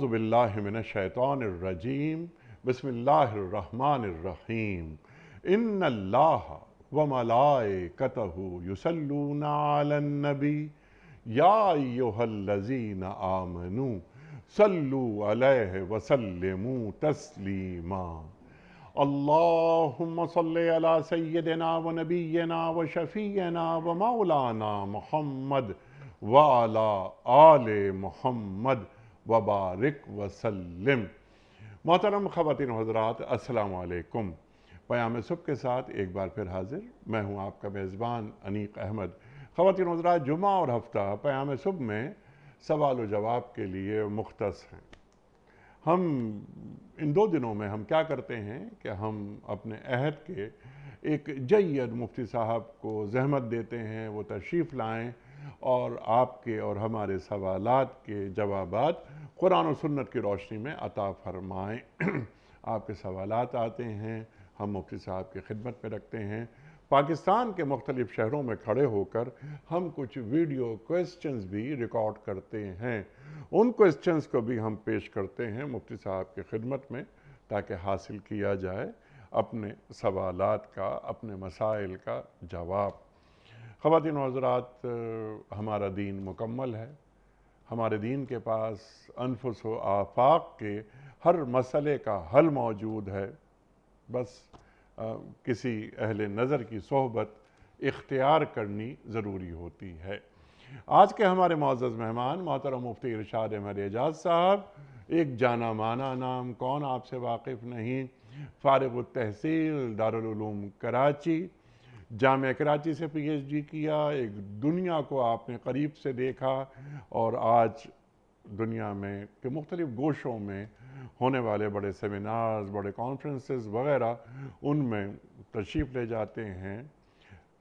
आउज़बिल्लिमिनशैतरजीम बसमीम इन व मलाए कतहु युसलूनबी याजीन आमनु सल्लु अलह वसलम तस्लीमा अल्लाहुम्म सल्ले अला सय्यदना व नबीना व शफ़ीना व मौलाना मोहम्मद वाला आल मोहम्मद वबारक वसलम मोहतरम ख़वान हजरात असलकम प्याम सुबह के साथ एक बार फिर हाजिर मैं हूँ आपका मेज़बान अनीक अहमद ख़वान हजरात जुमा और हफ्ता प्याम सुब में सवाल व जवाब के लिए मुख्त हैं हम इन दो दिनों में हम क्या करते हैं कि हम अपने अहद के एक जैद मुफ्ती साहब को जहमत देते हैं वो तशरीफ़ लाएँ और आपके और हमारे सवालात के जवाब कुरान और सुन्नत की रोशनी में अता फरमाएँ आपके सवाल आते हैं हम मुफ्ती साहब की खिदमत में रखते हैं पाकिस्तान के मुख्तलिफ़ शहरों में खड़े होकर हम कुछ वीडियो क्वेश्चन भी रिकॉर्ड करते हैं उन क्वेश्चन को भी हम पेश करते हैं मुफ्ती साहब की खिदमत में ताकि हासिल किया जाए अपने सवालात का अपने मसाइल का जवाब खातिन हजरात हमारा दीन मुकम्मल है हमारे दीन के पास अनफुस आफाक के हर मसले का हल मौजूद है बस आ, किसी अहल नज़र की सोहबत इख्तियार करनी ज़रूरी होती है आज के हमारे मोज़ मेहमान मोहतरम मुफ्ती इरशाद अहमद एजाज साहब एक जाना माना नाम कौन आपसे वाकिफ़ नहीं फ़ारग तहसील दारूम कराची जाम कराची से पीएचडी किया एक दुनिया को आपने करीब से देखा और आज दुनिया में के मुख्तलिफ़ गोशों में होने वाले बड़े सेमिनार्स बड़े कॉन्फ्रेंसेस वगैरह उनमें तशरीफ़ ले जाते हैं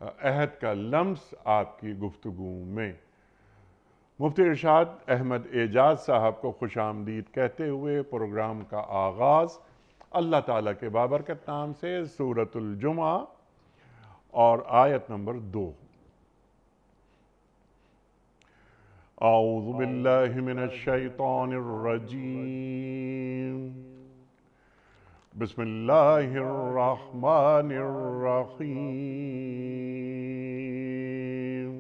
अहद का लम्स आपकी गुफ्तु में मुफ्ती इरशाद अहमद एजाज साहब को खुश आमदीद कहते हुए प्रोग्राम का आगाज़ अल्लाह ताला के बाबरकत नाम से जुमा اور آیت نمبر دو أعوذ باللہ من الشیطان الرجیم بسم اللہ الرحمن الرحیم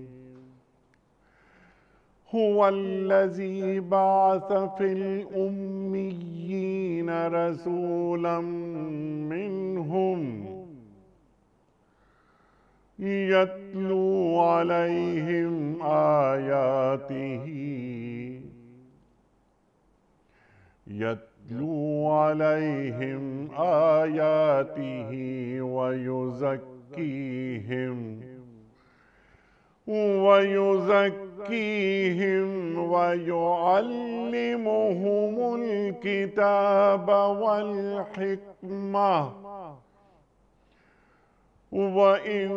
هو الذي بعث في الأميين رسولا منهم يتلو عليهم آياته يتلو عليهم آياته ويزكيهم ويزكيهم ويعلمهم الكتاب والحكمه وإن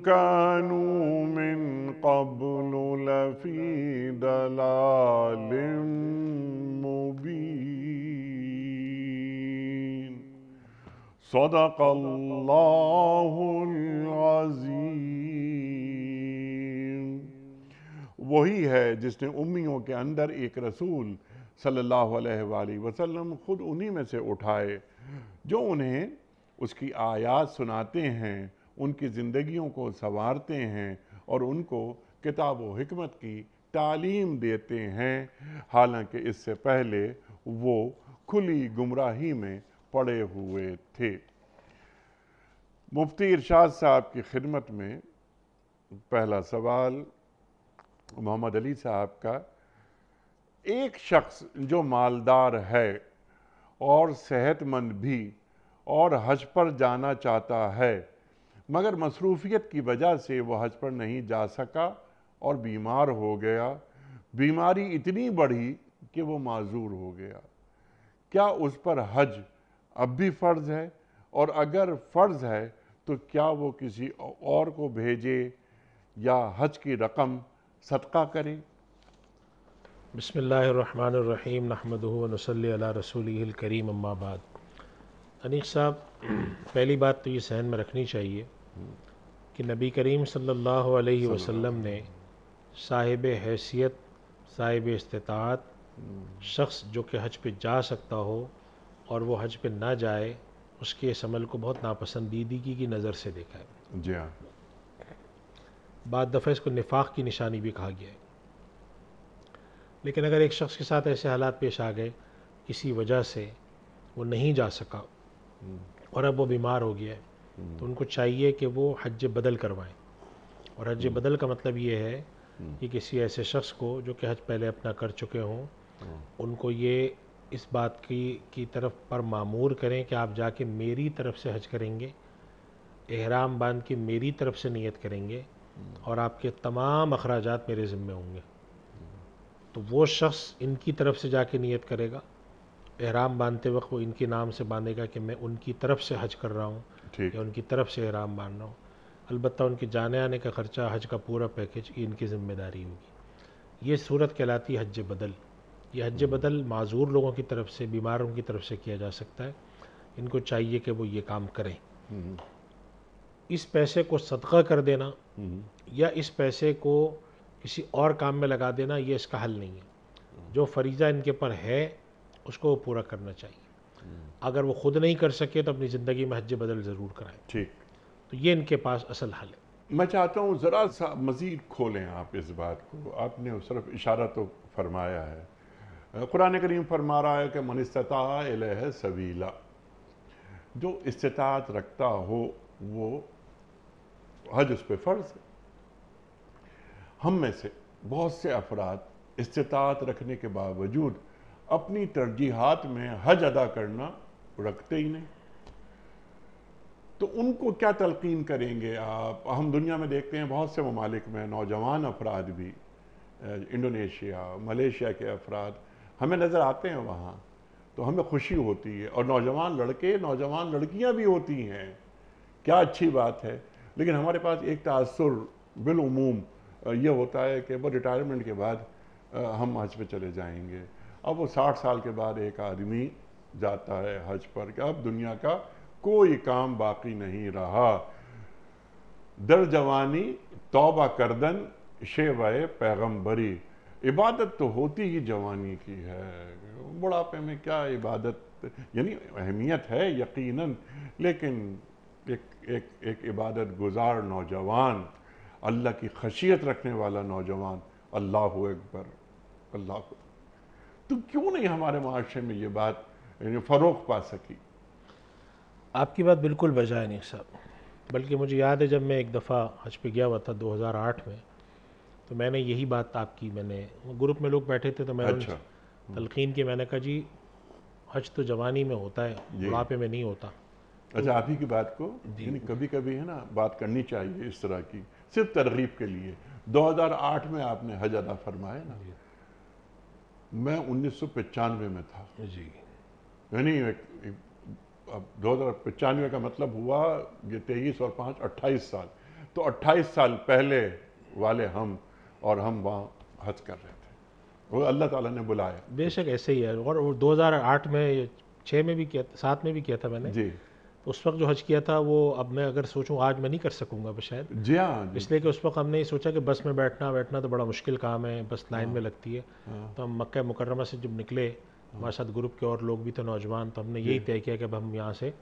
كانوا من قبل لفي ضلال مبين صدق الله العظيم वही है जिसने उम्मियों के अंदर एक रसूल सल्लल्लाहु अलैहि वसल्लम ख़ुद उन्हीं में से उठाए जो उन्हें उसकी आयात सुनाते हैं उनकी ज़िंदगियों को संवारते हैं और उनको किताब व हमत की तालीम देते हैं हालांकि इससे पहले वो खुली गुमराही में पड़े हुए थे मुफ्ती इरशाद साहब की खिदमत में पहला सवाल मोहम्मद अली साहब का एक शख्स जो मालदार है और सेहतमंद भी और हज पर जाना चाहता है मगर मसरूफियत की वजह से वह हज पर नहीं जा सका और बीमार हो गया बीमारी इतनी बढ़ी कि वो माजूर हो गया क्या उस पर हज अब भी फ़र्ज़ है और अगर फ़र्ज़ है तो क्या वो किसी और को भेजे या हज की रकम सदका करे बसमीम नहमद नसल करीम अम्माबाद अनिक साहब पहली बात तो ये सहन में रखनी चाहिए कि नबी करीम सल्लल्लाहु अलैहि वसल्लम ने साहिब हैसियत साहिब इस्तात शख्स जो कि हज पे जा सकता हो और वो हज पे ना जाए उसके इस अमल को बहुत नापसंदीदगी की नज़र से देखा है जी हाँ बाद दफ़ा इसको निफाक की निशानी भी कहा गया है लेकिन अगर एक शख्स के साथ ऐसे हालात पेश आ गए किसी वजह से वो नहीं जा सका और अब वो बीमार हो गया है तो उनको चाहिए कि वो हज बदल करवाएं और हज बदल का मतलब ये है कि किसी ऐसे शख्स को जो कि हज पहले अपना कर चुके हों उनको ये इस बात की की तरफ पर मामूर करें कि आप जाके मेरी तरफ से हज करेंगे एहराम बांध के मेरी तरफ से नियत करेंगे और आपके तमाम अखराज मेरे ज़िम्मे होंगे तो वो शख्स इनकी तरफ से जाके नियत करेगा एहराम बांधते वक्त वो इनके नाम से बांधेगा कि मैं उनकी तरफ से हज कर रहा हूँ या उनकी तरफ से एहराम बांध रहा हूँ अलबत्त उनके जाने आने का खर्चा हज का पूरा पैकेज इनकी ज़िम्मेदारी होगी ये सूरत कहलाती है हज बदल ये हज हम्म। बदल माजूर लोगों की तरफ से बीमारों की तरफ से किया जा सकता है इनको चाहिए कि वो ये काम करें हम्म। इस पैसे को सदका कर देना हम्म। या इस पैसे को किसी और काम में लगा देना ये इसका हल नहीं है जो फरीज़ा इनके पर है उसको पूरा करना चाहिए अगर वो खुद नहीं कर सके तो अपनी ज़िंदगी में हज बदल ज़रूर कराएं ठीक तो ये इनके पास असल हल है मैं चाहता हूँ ज़रा सा मज़ीद खोलें आप इस बात को आपने सिर्फ इशारा तो फरमाया है कुरान करीम फरमा रहा है कि मनस्तता सवीला जो इस्तात रखता हो वो हज उस पर फ़र्ज़ है हम में से बहुत से अफराद इस्तात रखने के बावजूद अपनी तरजीहत में हज अदा करना रखते ही नहीं तो उनको क्या तलकिन करेंगे आप हम दुनिया में देखते हैं बहुत से ममालिक में नौजवान अफराद भी इंडोनेशिया मलेशिया के अफराद हमें नज़र आते हैं वहाँ तो हमें खुशी होती है और नौजवान लड़के नौजवान लड़कियाँ भी होती हैं क्या अच्छी बात है लेकिन हमारे पास एक तासर बिलूम यह होता है कि वह रिटायरमेंट के बाद हम हज पे चले जाएंगे अब वो साठ साल के बाद एक आदमी जाता है हज पर कि अब दुनिया का कोई काम बाकी नहीं रहा दर जवानी तोबा करदन शेवाए पैगम्बरी इबादत तो होती ही जवानी की है बुढ़ापे में क्या इबादत यानी अहमियत है यकीनन लेकिन एक एक एक इबादत गुजार नौजवान अल्लाह की खशियत रखने वाला नौजवान अल्लाह अकबर अल्लाह तो क्यों नहीं हमारे माशरे में ये बात फ़रोख पा सकी आपकी बात बिल्कुल बजाय नहीं साहब बल्कि मुझे याद है जब मैं एक दफ़ा हज पे गया हुआ था 2008 में तो मैंने यही बात आपकी मैंने ग्रुप में लोग बैठे थे तो मैंने अच्छा। तलखीन की मैंने कहा जी हज तो जवानी में होता है बुढ़ापे में नहीं होता अच्छा आप ही की बात को यानी कभी कभी है ना बात करनी चाहिए इस तरह की सिर्फ तरगीब के लिए 2008 में आपने हज अदा फरमाया ना मैं उन्नीस में था जी यानी अब दो हज़ार पचानवे का मतलब हुआ ये तेईस और पाँच अट्ठाईस साल तो अट्ठाईस साल पहले वाले हम और हम वहाँ हज कर रहे थे वो अल्लाह ताला ने बुलाया बेशक ऐसे ही है और 2008 में छः में भी किया सात में भी किया था मैंने जी उस वक्त जो हज किया था वो अब मैं अगर सोचूं आज मैं नहीं कर सकूंगा शायद जी हाँ इसलिए कि उस वक्त हमने ये सोचा कि बस में बैठना बैठना तो बड़ा मुश्किल काम है बस लाइन में हाँ। लगती है हाँ। तो हम मक्का मुकरमा से जब निकले हमारे हाँ। साथ ग्रुप के और लोग भी थे नौजवान तो हमने यही तय किया कि अब हम यहाँ से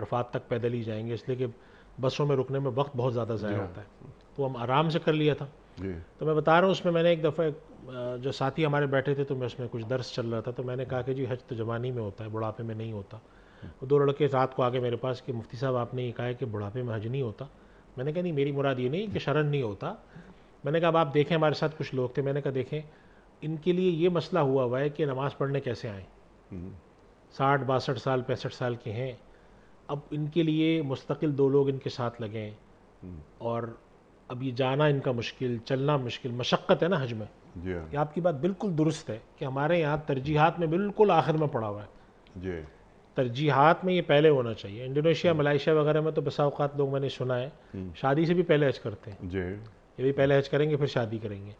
अरफात तक पैदल ही जाएंगे इसलिए कि बसों में रुकने में वक्त बहुत ज़्यादा ज़ाया होता है तो हम आराम से कर लिया था तो मैं बता रहा हूँ उसमें मैंने एक दफ़ा जो साथी हमारे बैठे थे तो मैं उसमें कुछ दर्स चल रहा था तो मैंने कहा कि जी हज तो जवानी में होता है बुढ़ापे में नहीं होता वो दो लड़के रात को आगे मेरे पास कि मुफ्ती साहब आपने ये कहा है कि बुढ़ापे में हज नहीं होता मैंने कहा नहीं मेरी मुराद ये नहीं कि शरण नहीं होता मैंने कहा अब आप देखें हमारे साथ कुछ लोग थे मैंने कहा देखें इनके लिए ये मसला हुआ हुआ है कि नमाज़ पढ़ने कैसे आएँ हम्म। साठ बासठ साल पैंसठ साल के हैं अब इनके लिए मुस्तकिल दो लोग इनके साथ लगे हम्म। और अब ये जाना इनका मुश्किल चलना मुश्किल मशक्क़त है ना हज में हाँ। ये आपकी बात बिल्कुल दुरुस्त है कि हमारे यहाँ तरजीहत में बिल्कुल आखिर में पड़ा हुआ है तरजीहत में ये पहले होना चाहिए इंडोनेशिया हम्म। मलाइशिया वगैरह में तो बसाओकात लोग मैंने सुना है हम्म। शादी से भी पहले हज करते हैं जी ये भी पहले हज करेंगे फिर शादी करेंगे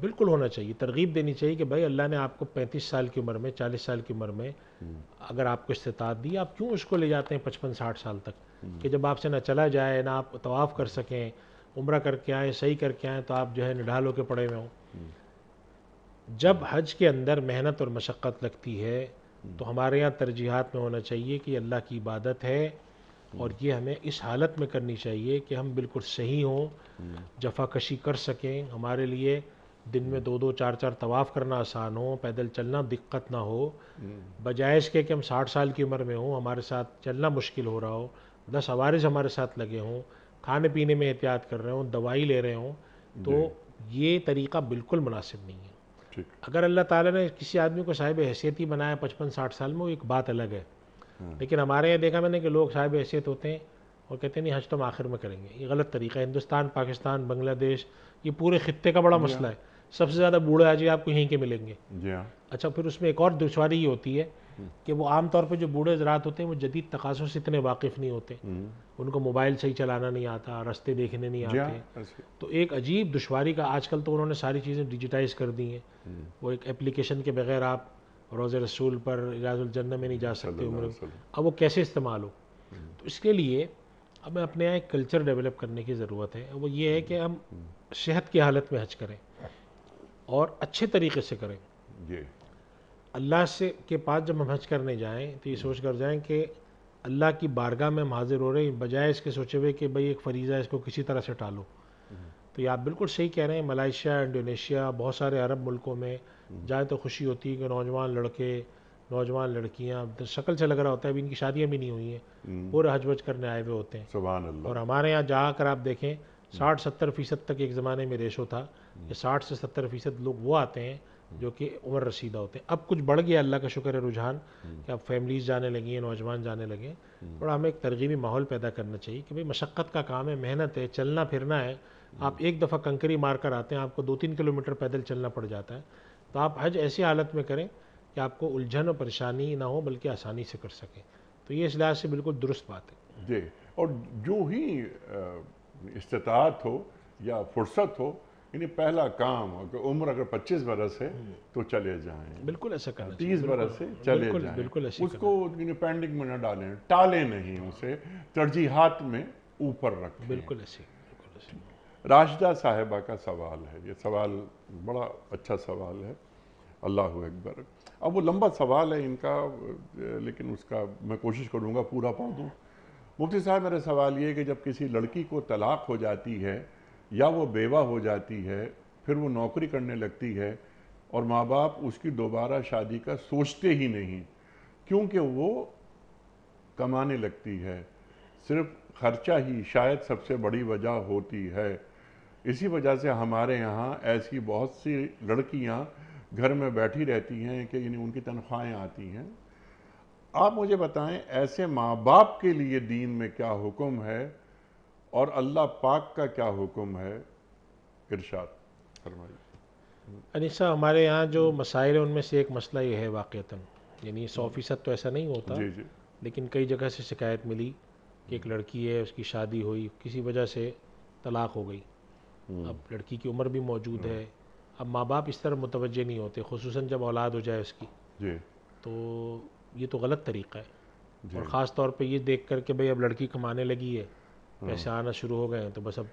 बिल्कुल होना चाहिए तरगीब देनी चाहिए कि भाई अल्लाह ने आपको पैंतीस साल की उम्र में चालीस साल की उम्र में हम्म। अगर आपको इस्तात दी आप क्यों उसको ले जाते हैं पचपन साठ साल तक कि जब आपसे ना चला जाए ना आप तवाफ़ कर सकें उम्र करके आए सही करके आए तो आप जो है निढाल होकर पड़े हुए हों जब हज के अंदर मेहनत और मशक्क़त लगती है तो हमारे यहाँ तरजीहत में होना चाहिए कि अल्लाह की इबादत है और ये हमें इस हालत में करनी चाहिए कि हम बिल्कुल सही हों जफाकशी कर सकें हमारे लिए दिन में दो दो चार चार तवाफ़ करना आसान हो पैदल चलना दिक्कत ना हो बजाय इसके कि हम साठ साल की उम्र में हों हमारे साथ चलना मुश्किल हो रहा हो दस हवारिस हमारे साथ लगे हों खाने पीने में एहतियात कर रहे हों दवाई ले रहे हों तो ये तरीका बिल्कुल मुनासिब नहीं है अगर अल्लाह ताला ने किसी आदमी को साहिब हैसियत ही बनाया पचपन साठ साल में वो एक बात अलग है हाँ। लेकिन हमारे यहाँ देखा मैंने कि लोग साहिब हैसियत होते हैं और कहते हैं नहीं हज तो हम आखिर में करेंगे ये गलत तरीका है हिंदुस्तान पाकिस्तान बांग्लादेश ये पूरे खत्े का बड़ा मसला हाँ। है सबसे ज़्यादा बूढ़े आज आपको यहीं के मिलेंगे हाँ। अच्छा फिर उसमें एक और दुशारी होती है कि वो आमतौर पर जो बूढ़े हजरात होते हैं वो जदीद तकासों से इतने वाकिफ़ नहीं होते हम्म। उनको मोबाइल सही चलाना नहीं आता रास्ते देखने नहीं आते तो एक अजीब दुशारी का आजकल तो उन्होंने सारी चीज़ें डिजिटाइज कर दी हैं हम्म। वो एक एप्लीकेशन के बगैर आप रोज़ रसूल पर इराजुलजन्न में नहीं जा सकते उम्र अब वो कैसे इस्तेमाल हो हम्म। तो इसके लिए हमें अपने यहाँ एक कल्चर डेवलप करने की ज़रूरत है वो ये है कि हम सेहत की हालत में हज करें और अच्छे तरीके से करें अल्लाह से के पास जब हम हज करने जाएँ तो ये हम्म। सोच कर जाएँ कि अल्लाह की बारगाह में हम हाजिर हो रहे हैं बजाय इसके सोचे हुए कि भाई एक फरीज़ा इसको किसी तरह से टालो हम्म। तो ये आप बिल्कुल सही कह रहे हैं मलाइशिया इंडोनेशिया बहुत सारे अरब मुल्कों में हम्म। जाए तो खुशी होती है कि नौजवान लड़के नौजवान लड़कियाँ तो शक्ल से लग रहा होता है अभी इनकी शादियाँ भी नहीं हुई हैं पूरे हज वज करने आए हुए होते हैं और हमारे यहाँ जा कर आप देखें साठ सत्तर फ़ीसद तक एक ज़माने में रेशो था कि साठ से सत्तर फ़ीसद लोग वो आते हैं हम्म। जो कि उम्र रसीदा होते हैं अब कुछ बढ़ गया अल्लाह का शुक्र है रुझान हम्म। कि अब फैमिलीज जाने लगी हैं नौजवान जाने लगे और हम्म। हमें एक तरजीबी माहौल पैदा करना चाहिए कि भाई मशक्क़त का काम है मेहनत है चलना फिरना है आप एक दफ़ा कंकरी मार कर आते हैं आपको दो तीन किलोमीटर पैदल चलना पड़ जाता है तो आप हज ऐसी हालत में करें कि आपको उलझन और परेशानी ना हो बल्कि आसानी से कर सकें तो ये इस लिहाज से बिल्कुल दुरुस्त बात है जी और जो ही इस्तात हो या फुर्सत हो यानी पहला काम अगर उम्र अगर 25 बरस है हम्म। तो चले जाएं बिल्कुल ऐसा करना तीस बरस से चले बिल्कुल, जाएं बिल्कुल ऐसे उसको पेंडिंग में ना डालें टाले नहीं उसे तरजीहत में ऊपर रखें बिल्कुल ऐसे राशिदा साहिबा का सवाल है ये सवाल बड़ा अच्छा सवाल है अल्लाह अकबर अब वो लंबा सवाल है इनका लेकिन उसका मैं कोशिश करूँगा पूरा पढ़ दूँ मुफ्ती साहब मेरा सवाल ये है कि जब किसी लड़की को तलाक हो जाती है या वो बेवा हो जाती है फिर वो नौकरी करने लगती है और माँ बाप उसकी दोबारा शादी का सोचते ही नहीं क्योंकि वो कमाने लगती है सिर्फ खर्चा ही शायद सबसे बड़ी वजह होती है इसी वजह से हमारे यहाँ ऐसी बहुत सी लड़कियाँ घर में बैठी रहती हैं कि यानी उनकी तनख्वाहें आती हैं आप मुझे बताएं ऐसे माँ बाप के लिए दीन में क्या हुक्म है और अल्लाह पाक का क्या हुक्म है इरशाद फरमाइए अनिशा हमारे यहाँ जो मसाइल हैं उनमें से एक मसला ये है वाक़ता यानी सौ फ़ीसद तो ऐसा नहीं होता जी जी लेकिन कई जगह से शिकायत मिली कि एक लड़की है उसकी शादी हुई किसी वजह से तलाक हो गई हम्म। अब लड़की की उम्र भी मौजूद हम्म। है अब माँ बाप इस तरह मुतवजह नहीं होते खसूस जब औलाद हो जाए उसकी जी तो ये तो गलत तरीक़ा है और ख़ास तौर पर ये देख कर के भाई अब लड़की कमाने लगी है पैसे हम्म। आना शुरू हो गए हैं तो बस अब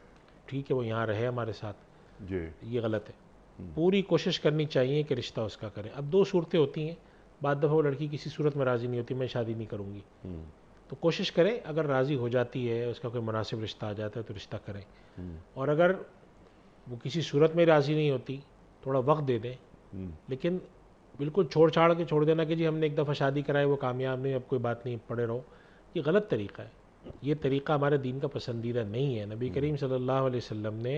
ठीक है वो यहाँ रहे हमारे साथ जी ये गलत है हम्म। पूरी कोशिश करनी चाहिए कि रिश्ता उसका करें अब दो सूरतें होती हैं बाद दफ़ा वो लड़की किसी सूरत में राज़ी नहीं होती मैं शादी नहीं करूँगी हम्म। तो कोशिश करें अगर राज़ी हो जाती है उसका कोई मुनासिब रिश्ता आ जाता है तो रिश्ता करें और अगर वो किसी सूरत में राज़ी नहीं होती थोड़ा वक्त दे दें लेकिन बिल्कुल छोड़ छाड़ के छोड़ देना कि जी हमने एक दफ़ा शादी कराई वो कामयाब नहीं अब कोई बात नहीं पड़े रहो ये गलत तरीका है ये तरीका हमारे दीन का पसंदीदा नहीं है नबी हम्म। करीम सल्लल्लाहु अलैहि वसल्लम ने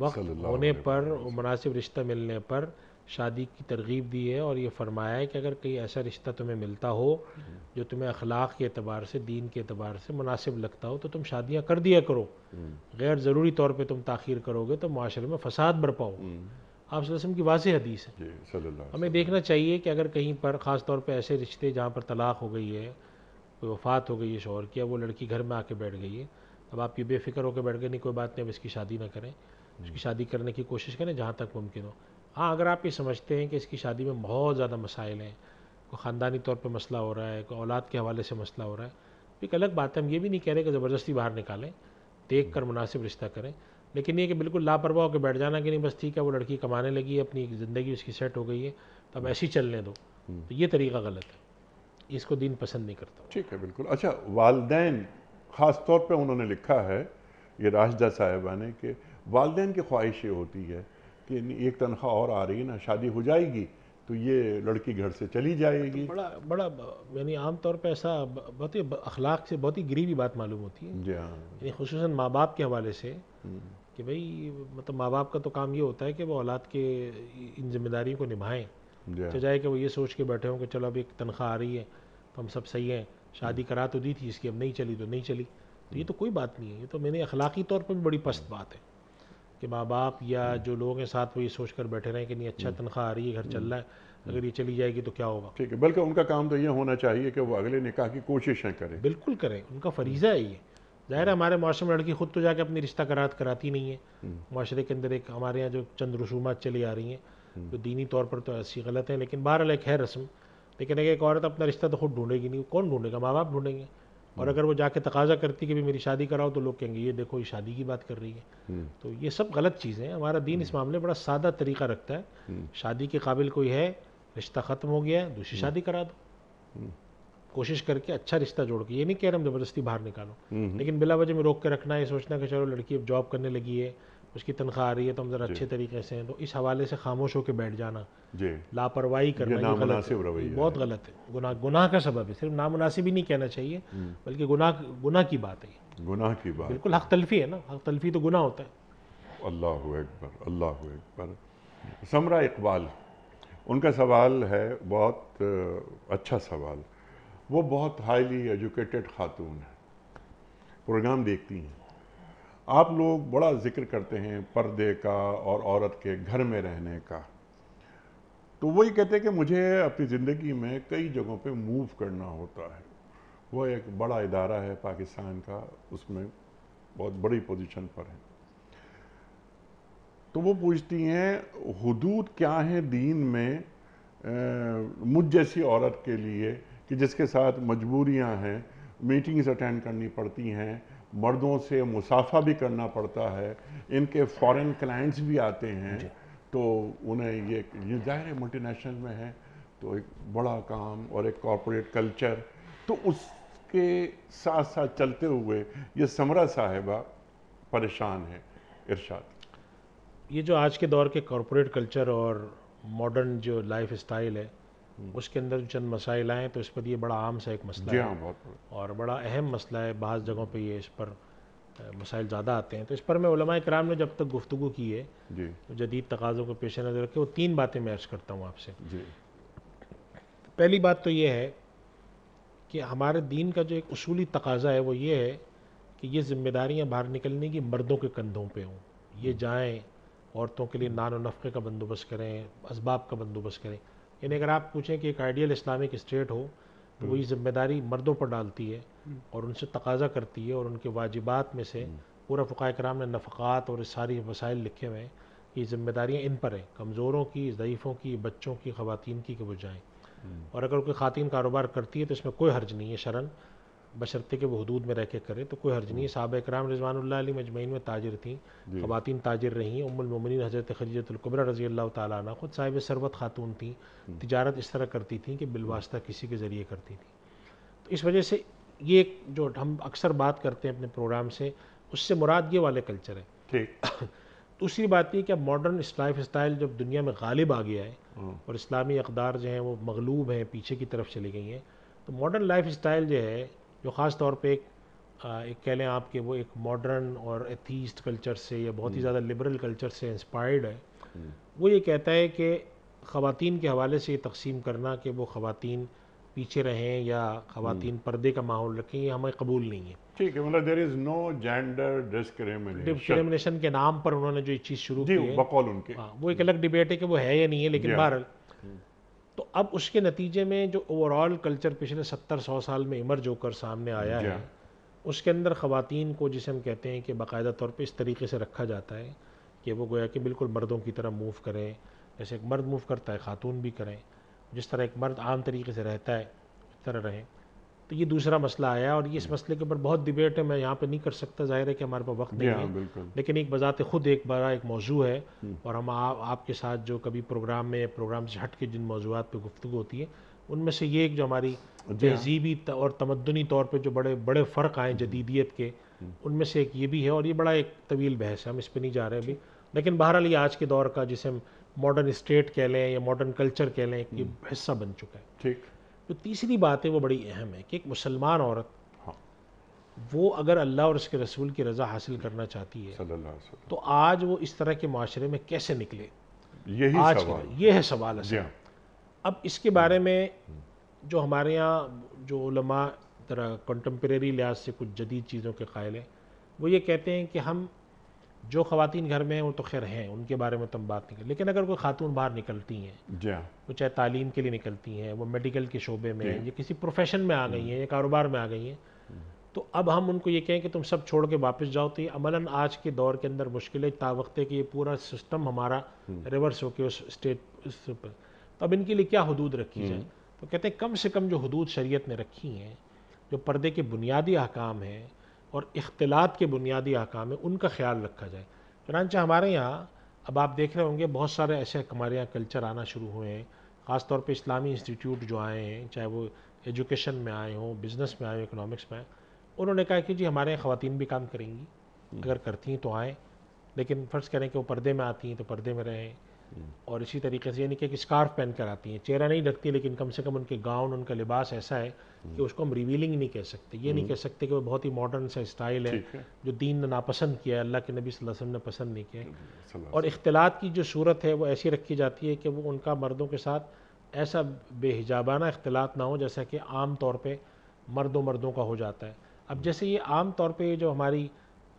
वक्त होने पर मुनासिब रिश्ता मिलने पर शादी की तरगीब दी है और ये फरमाया है कि अगर कोई ऐसा रिश्ता तुम्हें मिलता हो हम्म। जो तुम्हें अखलाक के अतबार से दीन के अतबार से मुनासिब लगता हो तो तुम शादियाँ कर दिया करो हम्म। गैर ज़रूरी तौर पर तुम ताखिर करोगे तो माशरे में फसाद बढ़ पाओ आप की वाज हदीस है हमें देखना चाहिए कि अगर कहीं पर ख़ास तौर पर ऐसे रिश्ते जहाँ पर तलाक हो गई है कोई वफात हो गई है शोहर की अब वो लड़की घर में आके बैठ गई है अब आप ये बेफिक्र होकर बैठ गए नहीं कोई बात नहीं अब इसकी शादी ना करें इसकी शादी करने की कोशिश करें जहाँ तक मुमकिन हो हाँ अगर आप ये समझते हैं कि इसकी शादी में बहुत ज़्यादा मसाइल हैं कोई ख़ानदानी तौर पर मसला हो रहा है कोई औलाद के हवाले से मसला हो रहा है तो एक अलग बात है हम ये भी नहीं कह रहे कि ज़बरदस्ती बाहर निकालें देख कर हम्म। मुनासिब रिश्ता करें लेकिन ये कि बिल्कुल लापरवाह होकर बैठ जाना कि नहीं बस ठीक है वो लड़की कमाने लगी है अपनी ज़िंदगी उसकी सेट हो गई है तो अब हम्म। ऐसी चलने दो हम्म। तो ये तरीका गलत है इसको दीन पसंद नहीं करता ठीक है बिल्कुल अच्छा वालदेन ख़ास तौर पे उन्होंने लिखा है ये राजदा साहिबा ने कि वालदेन की ख्वाहिश ये होती है कि एक तनख्वाह और आ रही है ना शादी हो जाएगी तो ये लड़की घर से चली जाएगी तो बड़ा बड़ा यानी आम तौर पर ऐसा बहुत ही अखलाक से बहुत ही गरीबी बात मालूम होती है जी हाँ यानी खसूस माँ बाप के हवाले से हम्म। कि भाई मतलब माँ बाप का तो काम ये होता है कि वो औलाद के इन जिम्मेदारियों को निभाएं तो जाए कि वो ये सोच के बैठे हों कि चलो अब एक तनख्वाह आ रही है तो हम सब सही हैं शादी हम्म। करा तो दी थी इसकी अब नहीं चली तो नहीं चली तो ये तो हम्म। कोई बात नहीं है ये तो मैंने अखलाकी तौर पर भी बड़ी पस्त बात है कि माँ बाप या हम्म। जो लोग हैं साथ वो ये सोच कर बैठे रहें कि नहीं अच्छा तनख्वाह आ रही है घर चल रहा है अगर ये चली जाएगी तो क्या होगा ठीक है बल्कि उनका काम तो ये होना चाहिए कि वो अगले निकाह की कोशिशें करें बिल्कुल करें उनका फरीज़ा है ये ज़ाहिर है हमारे माशरे में लड़की खुद तो जाके अपनी रिश्ता करात कराती नहीं है माशरे के अंदर एक हमारे यहाँ जो चंद रसूमात चली आ रही हैं जो दीनी तौर पर तो ऐसी गलत है लेकिन बहरहाल एक है रस्म लेकिन अगर एक औरत अपना रिश्ता तो खुद ढूंढेगी नहीं कौन ढूंढेगा माँ बाप ढूंढेंगे और हम्म। अगर वो जाके तकाजा करती कि भी मेरी शादी कराओ तो लोग कहेंगे ये देखो ये शादी की बात कर रही है हम्म। तो ये सब गलत चीज़ें हैं हमारा दीन इस हम्म। मामले में बड़ा सादा तरीका रखता है शादी के काबिल कोई है रिश्ता ख़त्म हो गया दूसरी शादी करा दो कोशिश करके अच्छा रिश्ता जोड़ के ये नहीं कह रहे हम ज़बरदस्ती बाहर निकालो लेकिन बिला वजह में रोक के रखना है सोचना कि चलो लड़की अब जॉब करने लगी है उसकी तनख्वाह आ रही है तो हम जरा अच्छे तरीके से हैं तो इस हवाले से खामोश होकर बैठ जाना लापरवाही करना गलत बहुत गलत है गुनाह गुनाह का सबब है सिर्फ नामनासिब ही नहीं कहना चाहिए हम्म। बल्कि गुनाह गुनाह की बात है गुनाह की बात बिल्कुल हक तलफी है ना हक तलफी तो गुनाह होता है अल्लाह अकबर अल्लाह अकबर समरा इकबाल उनका सवाल है बहुत अच्छा सवाल वो बहुत हाईली एजुकेटेड खातून है प्रोग्राम देखती हैं आप लोग बड़ा जिक्र करते हैं पर्दे का और औरत के घर में रहने का तो वही कहते हैं कि मुझे अपनी ज़िंदगी में कई जगहों पे मूव करना होता है वह एक बड़ा इदारा है पाकिस्तान का उसमें बहुत बड़ी पोजीशन पर है तो वो पूछती हैं हदूद क्या हैं दीन में आ, मुझ जैसी औरत के लिए कि जिसके साथ मजबूरियां हैं मीटिंग्स अटेंड करनी पड़ती हैं मर्दों से मुसाफा भी करना पड़ता है इनके फॉरेन क्लाइंट्स भी आते हैं तो उन्हें ये ये जाहिर है मल्टीनेशनल में है तो एक बड़ा काम और एक कॉरपोरेट कल्चर तो उसके साथ साथ चलते हुए ये समरा साहेबा परेशान है इरशाद ये जो आज के दौर के कॉरपोरेट कल्चर और मॉडर्न जो लाइफ स्टाइल है उसके अंदर चंद मसाइल आएँ तो इस पर ये बड़ा आम सा एक मसला है हाँ, और बड़ा अहम मसला है बाज़ जगहों पर ये इस पर मसाइल ज़्यादा आते हैं तो इस पर मैं कराम ने जब तक गुफ्तु की है तो जदीद तकाज़ों को पेश नज़र रखे वो तीन बातें मैं अर्ज़ करता हूँ आपसे पहली बात तो ये है कि हमारे दीन का जो एक असूली तकाजा है वो ये है कि ये जिम्मेदारियाँ बाहर निकलने की मर्दों के कंधों पर हों ये जाएँ औरतों के लिए नान और नफ़े का बंदोबस्त करें इसबाब का बंदोबस्त करें यानी अगर आप पूछें कि एक आइडियल इस्लामिक स्टेट हो तो वही हम्म। जिम्मेदारी मर्दों पर डालती है हम्म। और उनसे तकाजा करती है और उनके वाजिबात में से हम्म। पूरा फ़ुका कराम ने नफ़ात और सारी वसाइल लिखे हुए हैं कि जिम्मेदारियाँ इन पर हैं कमज़ोरों की ज़यीफ़ों की बच्चों की ख़वान की वो जाएँ और अगर कोई ख़ातिन कारोबार करती है तो इसमें कोई हर्ज नहीं है शरण बशर्ते के वो हदूद में रह के करें तो कोई हर्ज नहीं है हम्म। साहब कराम रजवान अली मजमैन में ताजिर थी खातन ताजिर रही उमुलमिन हज़रत खलीजतुल्कबरा रजी अल्लाह ताली ख़ुद साहिब सरवत खातून थी हम्म। तजारत इस तरह करती थी कि बिलवास्ता हम्म। किसी के ज़रिए करती थी तो इस वजह से ये जो हम अक्सर बात करते हैं अपने प्रोग्राम से उससे मुराद ये वाले कल्चर है ठीक दूसरी बात यह कि अब मॉडर्न लाइफ स्टाइल जब दुनिया में गालिब आ गया है और इस्लामी अकदार जो हैं वो मगलूब हैं पीछे की तरफ चली गई हैं तो मॉडर्न लाइफ स्टाइल जो है जो ख़ास तौर पे एक एक कह लें आप कि वो एक मॉडर्न और एथीस्ट कल्चर से या बहुत ही हम्म। ज़्यादा लिबरल कल्चर से इंस्पायर्ड है हम्म। वो ये कहता है कि ख़वान के हवाले से ये तकसीम करना कि वो ख़वान पीछे रहें या ख़वान हम्म। पर्दे का माहौल रखें ये हमें कबूल नहीं है ठीक है मतलब there is no gender discrimination के नाम पर उन्होंने जो ये चीज़ शुरू की बकौल उनके आ, हाँ, वो एक अलग डिबेट है कि वो है या नहीं है लेकिन बहर तो अब उसके नतीजे में जो ओवरऑल कल्चर पिछले सत्तर सौ साल में इमर्ज होकर सामने आया है उसके अंदर ख़वातीन को जिसे हम कहते हैं कि बाकायदा तौर पर इस तरीके से रखा जाता है कि वो गोया कि बिल्कुल मर्दों की तरह मूव करें जैसे एक मर्द मूव करता है ख़ातून भी करें जिस तरह एक मर्द आम तरीके से रहता है उस तरह रहें तो ये दूसरा मसला आया और ये इस मसले के ऊपर बहुत डिबेट है मैं यहाँ पे नहीं कर सकता जाहिर है कि हमारे पास वक्त नहीं हाँ, है लेकिन एक बजात खुद एक बड़ा एक मौजू है हम्म। और हम आ, आपके साथ जो कभी प्रोग्राम में प्रोग्राम से हट के जिन मौजूद पर गुफ्तु होती है उनमें से ये एक जो हमारी तहजीबी हाँ। और तमदनी तौर पर जो बड़े बड़े फ़र्क आए हम्म। जदीदियत के हम्म। उनमें से एक ये भी है और ये बड़ा एक तवील बहस है हम इस पर नहीं जा रहे अभी लेकिन बहरहाल ये आज के दौर का जिसे हम मॉडर्न स्टेट कह लें या मॉडर्न कल्चर कह लें ये हिस्सा बन चुका है ठीक जो तीसरी बात है वो बड़ी अहम है कि एक मुसलमान औरत हाँ। वो अगर अल्लाह और उसके रसूल की रज़ा हासिल करना चाहती है तो आज वो इस तरह के माशरे में कैसे निकले यही आज सवाल ये है सवाल असल हाँ। अब इसके बारे हम्म। में जो हमारे यहाँ जो उलमा तरह कंटम्प्रेरी लिहाज से कुछ जदीद चीज़ों के कायल हैं वो ये कहते हैं कि हम जो खातन घर में हैं वो तो खैर हैं उनके बारे में तो हम बात नहीं करें लेकिन अगर कोई खातून बाहर निकलती हैं हाँ। वो चाहे तालीम के लिए निकलती हैं वो मेडिकल के शोबे में या किसी प्रोफेशन में आ गई हैं या कारोबार में आ गई हैं तो अब हम उनको ये कहें कि तुम सब छोड़ के वापस जाओ तो ये अमला आज के दौर के अंदर मुश्किल है तावक्त है कि ये पूरा सिस्टम हमारा रिवर्स हम्म। होके उस स्टेट उस पर तो अब इनके लिए क्या हदूद रखी जाए हम्म। तो कहते हैं कम से कम जो हदूद शरीयत ने रखी हैं जो पर्दे के बुनियादी अहकाम हैं और इख्तलात के बुनियादी अहकाम है उनका ख्याल रखा जाए चुनाच हमारे यहाँ अब आप देख रहे होंगे बहुत सारे ऐसे हमारे यहाँ कल्चर आना शुरू हुए हैं ख़ासतौर पर इस्लामी इंस्टीट्यूट जो आए हैं चाहे वो एजुकेशन में आए हों बिज़नेस में आए हों इकनॉमिक्स में आए उन्होंने कहा कि जी हमारे यहाँ ख़वान भी काम करेंगी अगर करती हैं तो आएँ लेकिन फ़र्ज़ करें कि वो पर्दे में आती हैं तो पर्दे में रहें और इसी तरीके से यानी कि एक स्कार्फ पहन कर आती हैं चेहरा नहीं ढकती लेकिन कम से कम उनके गाउन उनका लिबास ऐसा है कि हम्म। उसको हम रिवीलिंग नहीं कह सकते ये नहीं हम्म। कह सकते कि वो बहुत ही मॉडर्न सा स्टाइल है, है जो दीन ने नापसंद किया है अल्लाह के नबी वसल्लम ने पसंद नहीं किया हम्म, और इख्तलात की जो सूरत है वो ऐसी रखी जाती है कि वो उनका मर्दों के साथ ऐसा बेहिजाबाना इख्तलात ना हो जैसा कि आम तौर पर मर्दों मर्दों का हो जाता है अब जैसे ये आम तौर पर जो हमारी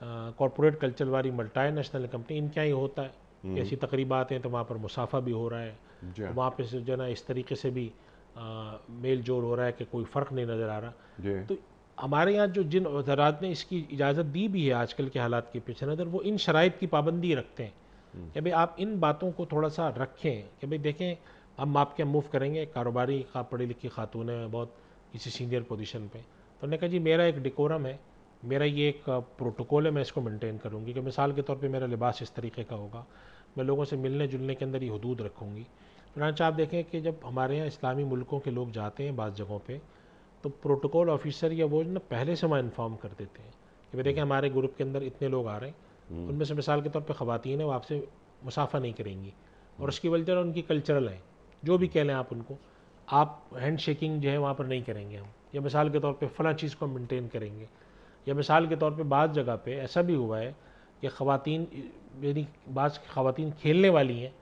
कॉरपोरेट कल्चर वाली मल्टाई नेशनल कंपनी इनके यहाँ ही होता है हम्म। ऐसी तकरीबात हैं तो वहाँ पर मुसाफा भी हो रहा है तो वहाँ पे जो ना इस तरीके से भी मेल जोल हो रहा है कि कोई फ़र्क नहीं नज़र आ रहा तो हमारे यहाँ जो जिन हजरात ने इसकी इजाज़त दी भी है आजकल के हालात के पीछे नज़र वो इन शराइ की पाबंदी रखते हैं हम्म। कि भाई आप इन बातों को थोड़ा सा रखें कि भाई देखें हम आपके मूव करेंगे कारोबारी का पढ़ी लिखी खातून है बहुत किसी सीनियर पोजीशन पे तो उन्होंने कहा जी मेरा एक डिकोरम है मेरा ये एक प्रोटोकॉल है मैं इसको मेंटेन करूँगी कि मिसाल के तौर पे मेरा लिबास इस तरीके का होगा मैं लोगों से मिलने जुलने के अंदर ये हदूद रखूँगी चुनाचा आप देखें कि जब हमारे यहाँ इस्लामी मुल्कों के लोग जाते हैं बाज़ जगहों पर तो प्रोटोकॉल ऑफिसर या वो ना पहले से वहाँ इन्फॉर्म कर देते हैं कि भाई देखें हमारे ग्रुप के अंदर इतने लोग आ रहे हैं हम्म। उनमें से मिसाल के तौर पर ख़वान है वो आपसे मुसाफा नहीं करेंगी और हम्म। उसकी वजह उनकी कल्चरल है जो भी कह लें आप उनको आप हैंड शेकिंग जो है वहाँ पर नहीं करेंगे हम या मिसाल के तौर पर फला चीज़ को मेनटेन करेंगे या मिसाल के तौर पर बाद जगह पर ऐसा भी हुआ है या खातन यानी बाज खातन खेलने वाली हैं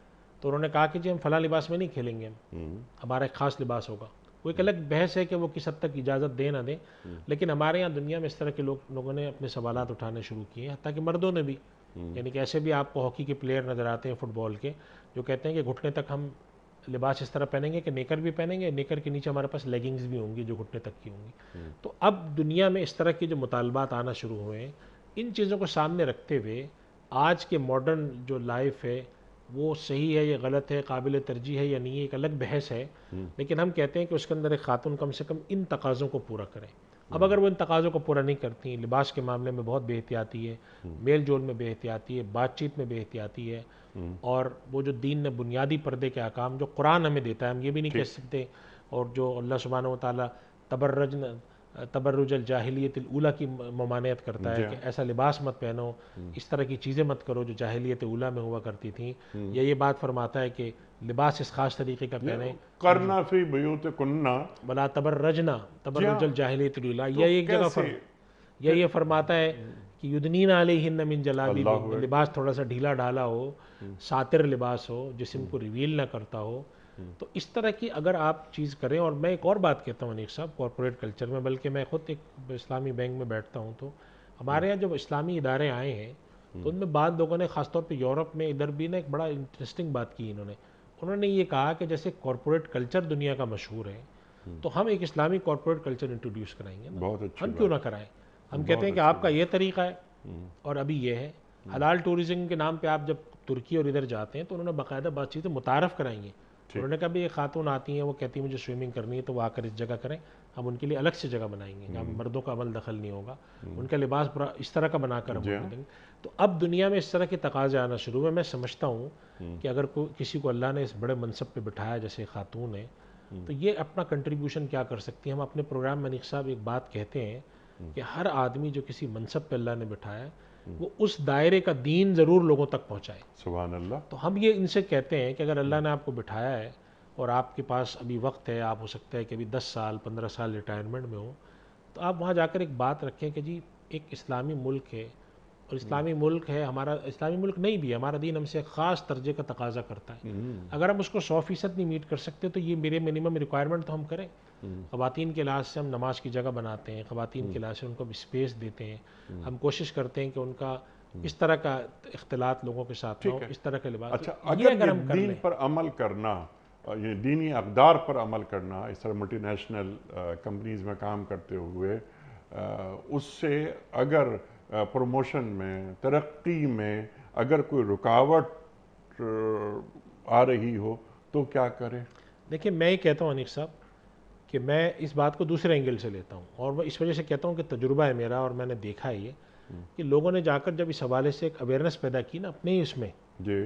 तो उन्होंने कहा कि जी हम फला लिबास में नहीं खेलेंगे हम हम्म। हमारा एक ख़ास लिबास होगा वो एक अलग बहस है कि वो किस हद तक इजाज़त दें ना दें हम्म। लेकिन हमारे यहाँ दुनिया में इस तरह के लोग लोगों ने अपने सवाल उठाने शुरू किए हैं ताकि मर्दों ने भी हम्म। यानी कि ऐसे भी आपको हॉकी के प्लेयर नज़र आते हैं फुटबॉल के जो कहते हैं कि घुटने तक हम लिबास इस तरह पहनेंगे कि नेकर भी पहनेंगे नेकर के नीचे हमारे पास लेगिंग्स भी होंगी जो घुटने तक की होंगी तो अब दुनिया में इस तरह के जो मुतालबात आना शुरू हुए हैं इन चीज़ों को सामने रखते हुए आज के मॉडर्न जो लाइफ है वो सही है या गलत है काबिल तरजीह है या नहीं है एक अलग बहस है हम्म। लेकिन हम कहते हैं कि उसके अंदर एक खातून कम से कम इन तकाज़ों को पूरा करें अब हम्म। अगर वो इन तकाज़ों को पूरा नहीं करती लिबास के मामले में बहुत बेहतियाती है हम्म। मेल जोल में बेहतियाती है बातचीत में बेहतियाती है और वो जो दीन ने बुनियादी पर्दे के अकाम जो कुरान हमें देता है हम ये भी नहीं कह सकते और जो अल्लाह सुबहान तबर्रज तबरुज जाहलीत उला की ममानियत करता है कि ऐसा लिबास मत पहनो हम्म। इस तरह की चीज़ें मत करो जो जाहलीत उला में हुआ करती थी हम्म। या ये बात फरमाता है कि लिबास इस खास तरीके का पहने करना हम्म। फी बयूत कुन्ना बला तबर रजना तबरुजल हाँ। जाहलीत उला तो यह एक जगह फर या ये फरमाता है कि युदनीन आले हिन्न मिन जलाबी लिबास थोड़ा सा ढीला ढाला हो सातिर लिबास हो जिसम को रिवील ना करता हो हम्म। तो इस तरह की अगर आप चीज़ करें और मैं एक और बात कहता हूँ अनिक साहब कॉरपोरेट कल्चर में बल्कि मैं खुद एक इस्लामी बैंक में बैठता हूँ तो हमारे हम्म। यहाँ जब इस्लामी इदारे आए हैं तो हम्म। उनमें बाद लोगों ने खासतौर पर यूरोप में इधर भी ना एक बड़ा इंटरेस्टिंग बात की इन्होंने उन्होंने ये कहा कि जैसे कॉरपोरेट कल्चर दुनिया का मशहूर है तो हम एक इस्लामी कॉरपोरेट कल्चर इंट्रोड्यूस कराएंगे हम क्यों ना कराएं हम कहते हैं कि आपका ये तरीका है और अभी ये है हलाल टूरिज्म के नाम पे आप जब तुर्की और इधर जाते हैं तो उन्होंने बाकायदा बातचीत मुतारफ़ कराएंगे उन्होंने कहा भी ये खातून आती हैं वो कहती है मुझे स्विमिंग करनी है तो वो आकर इस जगह करें हम उनके लिए अलग से जगह बनाएंगे जहाँ हम्म। मर्दों का अमल दखल नहीं होगा हम्म। उनका लिबास पूरा इस तरह का बनाकर हम देंगे तो अब दुनिया में इस तरह के तकाजे आना शुरू हुए मैं समझता हूँ हम्म। कि अगर को, किसी को अल्लाह ने इस बड़े मनसब पर बिठाया जैसे खातून है तो ये अपना कंट्रीब्यूशन क्या कर सकती है हम अपने प्रोग्राम में निक साहब एक बात कहते हैं कि हर आदमी जो किसी मनसब पर अल्लाह ने बिठाया है वो उस दायरे का दीन ज़रूर लोगों तक पहुँचाए सुबह अल्लाह तो हम ये इनसे कहते हैं कि अगर अल्लाह ने आपको बिठाया है और आपके पास अभी वक्त है आप हो सकता है कि अभी दस साल पंद्रह साल रिटायरमेंट में हो तो आप वहाँ जाकर एक बात रखें कि जी एक इस्लामी मुल्क है और इस्लामी मुल्क है हमारा इस्लामी मुल्क नहीं भी है हमारा दीन हमसे ख़ास दर्जे का तकाजा करता है हम्म। अगर हम उसको सौ फीसद नहीं मीट कर सकते तो ये मेरे मिनिमम रिक्वायरमेंट तो हम करें हम्म। खातन के लिहाज से हम नमाज की जगह बनाते हैं खातन के हम्म। लिहाज से उनको हम स्पेस देते हैं हम्म। हम कोशिश करते हैं कि उनका इस तरह का इख्तलात लोगों के साथ हो इस तरह का लिबास अच्छा अगर अगर हम दीन पर अमल करना ये दीनी अकदार पर अमल करना इस तरह मल्टीनेशनल कंपनीज में काम करते हुए उससे अगर प्रमोशन में तरक्की में अगर कोई रुकावट आ रही हो तो क्या करें देखिए मैं ही कहता हूँ अनिक साहब कि मैं इस बात को दूसरे एंगल से लेता हूँ और मैं इस वजह से कहता हूँ कि तजुर्बा है मेरा और मैंने देखा है ये हम्म। कि लोगों ने जाकर जब इस हवाले से एक अवेयरनेस पैदा की ना अपने ही उसमें जी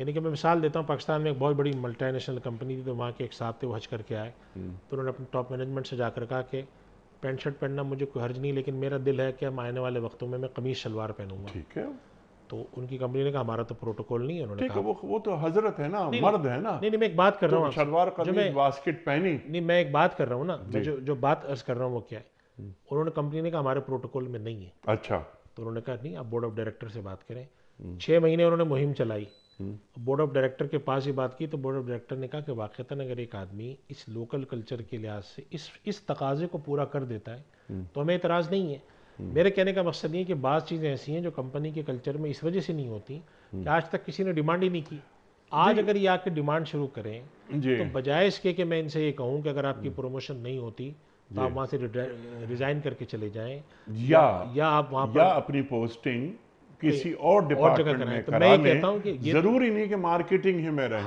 यानी कि मैं मिसाल देता हूँ पाकिस्तान में एक बहुत बड़ी मल्टीनेशनल कंपनी थी तो वहाँ के एक साहब थे वो हज करके आए हम्म। तो उन्होंने अपने टॉप मैनेजमेंट से जाकर कहा कि पैंट शर्ट पहनना मुझे कोई हर्ज नहीं लेकिन मेरा दिल है कि हम आने वाले वक्तों में मैं कमीज़ शलवार पहनूंगा ठीक है तो उनकी कंपनी ने कहा हमारा तो प्रोटोकॉल नहीं है उन्होंने कहा वो वो तो हजरत है ना नहीं, मर्द है ना नहीं नहीं मैं एक बात कर रहा तो हूँ शलवार कमीज बास्केट पहनी नहीं मैं एक बात कर रहा हूँ ना मैं जो जो बात अर्ज कर रहा हूँ वो क्या है हम्म। उन्होंने कंपनी ने कहा हमारे प्रोटोकॉल में नहीं है अच्छा तो उन्होंने कहा नहीं आप बोर्ड ऑफ डायरेक्टर से बात करें हम्म। छह महीने उन्होंने मुहिम चलाई बोर्ड ऑफ डायरेक्टर के पास ही बात की तो बोर्ड ऑफ डायरेक्टर ने कहा कि वाक़ता अगर एक आदमी इस लोकल कल्चर के लिहाज से इस इस तकाजे को पूरा कर देता है हम्म। तो हमें एतराज़ नहीं है मेरे कहने का मकसद ये है कि बात चीज़ें ऐसी हैं जो कंपनी के कल्चर में इस वजह से नहीं होती हम्म। कि आज तक किसी ने डिमांड ही नहीं की आज अगर ये आके डिमांड शुरू करें तो बजाय इसके कि मैं इनसे ये कहूँ कि अगर आपकी प्रमोशन हम्म। नहीं होती तो आप वहाँ से रिजाइन करके चले जाएं या या आप वहाँ पर अपनी पोस्टिंग किसी और डिपार्टमेंट में तो कि ये जरूरी नहीं कि मार्केटिंग ही में रहे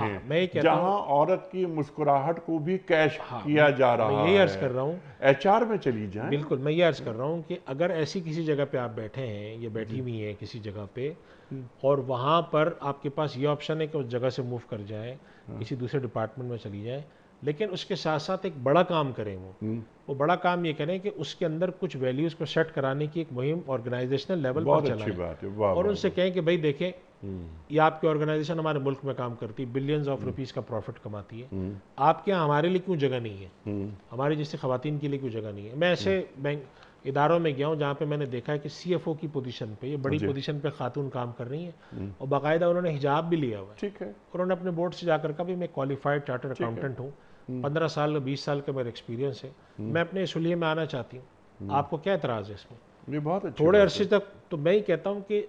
हाँ, जहां औरत की मुस्कुराहट को भी कैश हाँ, किया जा रहा है अर्ज कर रहा हूं एचआर में चली जाए बिल्कुल मैं ये अर्ज कर रहा हूँ कि अगर ऐसी किसी जगह पे आप बैठे हैं या बैठी हुई हैं किसी जगह पे हम्म। और वहाँ पर आपके पास ये ऑप्शन है कि उस जगह से मूव कर जाए हाँ। किसी दूसरे डिपार्टमेंट में चली जाए लेकिन उसके साथ साथ एक बड़ा काम करें वो हम्म। वो बड़ा काम ये करें कि उसके अंदर कुछ वैल्यूज को सेट कराने की एक मुहिम ऑर्गेनाइजेशनल लेवल पर चलाएं है, और उनसे कहें कि भाई देखें हम्म। ये आपकी ऑर्गेनाइजेशन हमारे मुल्क में काम करती है बिलियंस ऑफ रुपीज का प्रॉफिट कमाती है हम्म। आपके यहाँ हमारे लिए क्यों जगह नहीं है हमारे जैसे खातन के लिए क्यों जगह नहीं है मैं ऐसे बैंक इदारों में गया हूँ जहाँ पे मैंने देखा है कि ओ की पोजीशन पे ये बड़ी पोजीशन पे खातून काम कर रही है और बाकायदा उन्होंने हिजाब भी लिया हुआ है ठीक है उन्होंने अपने बोर्ड से जाकर कहा भी मैं क्वालिफाइड चार्टर्ड अकाउंटेंट हूँ हम्म। पंद्रह साल बीस साल का मेरा एक्सपीरियंस है हम्म। मैं अपने इस में आना चाहती हूँ हम्म। आपको क्या एतराज़ है इसमें ये बहुत थोड़े अरसे तक तो मैं ही कहता हूँ कि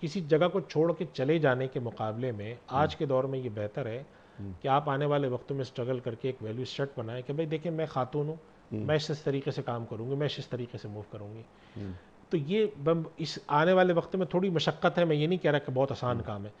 किसी जगह को छोड़ के चले जाने के मुकाबले में आज के दौर में ये बेहतर है कि आप आने वाले वक्त में स्ट्रगल करके एक वैल्यू सेट बनाए कि भाई देखिए मैं खातून हूँ मैं इस तरीके से काम करूंगी मैं इस तरीके से मूव करूंगी तो ये इस आने वाले वक्त में थोड़ी मशक्क़त है मैं ये नहीं कह रहा कि बहुत आसान काम है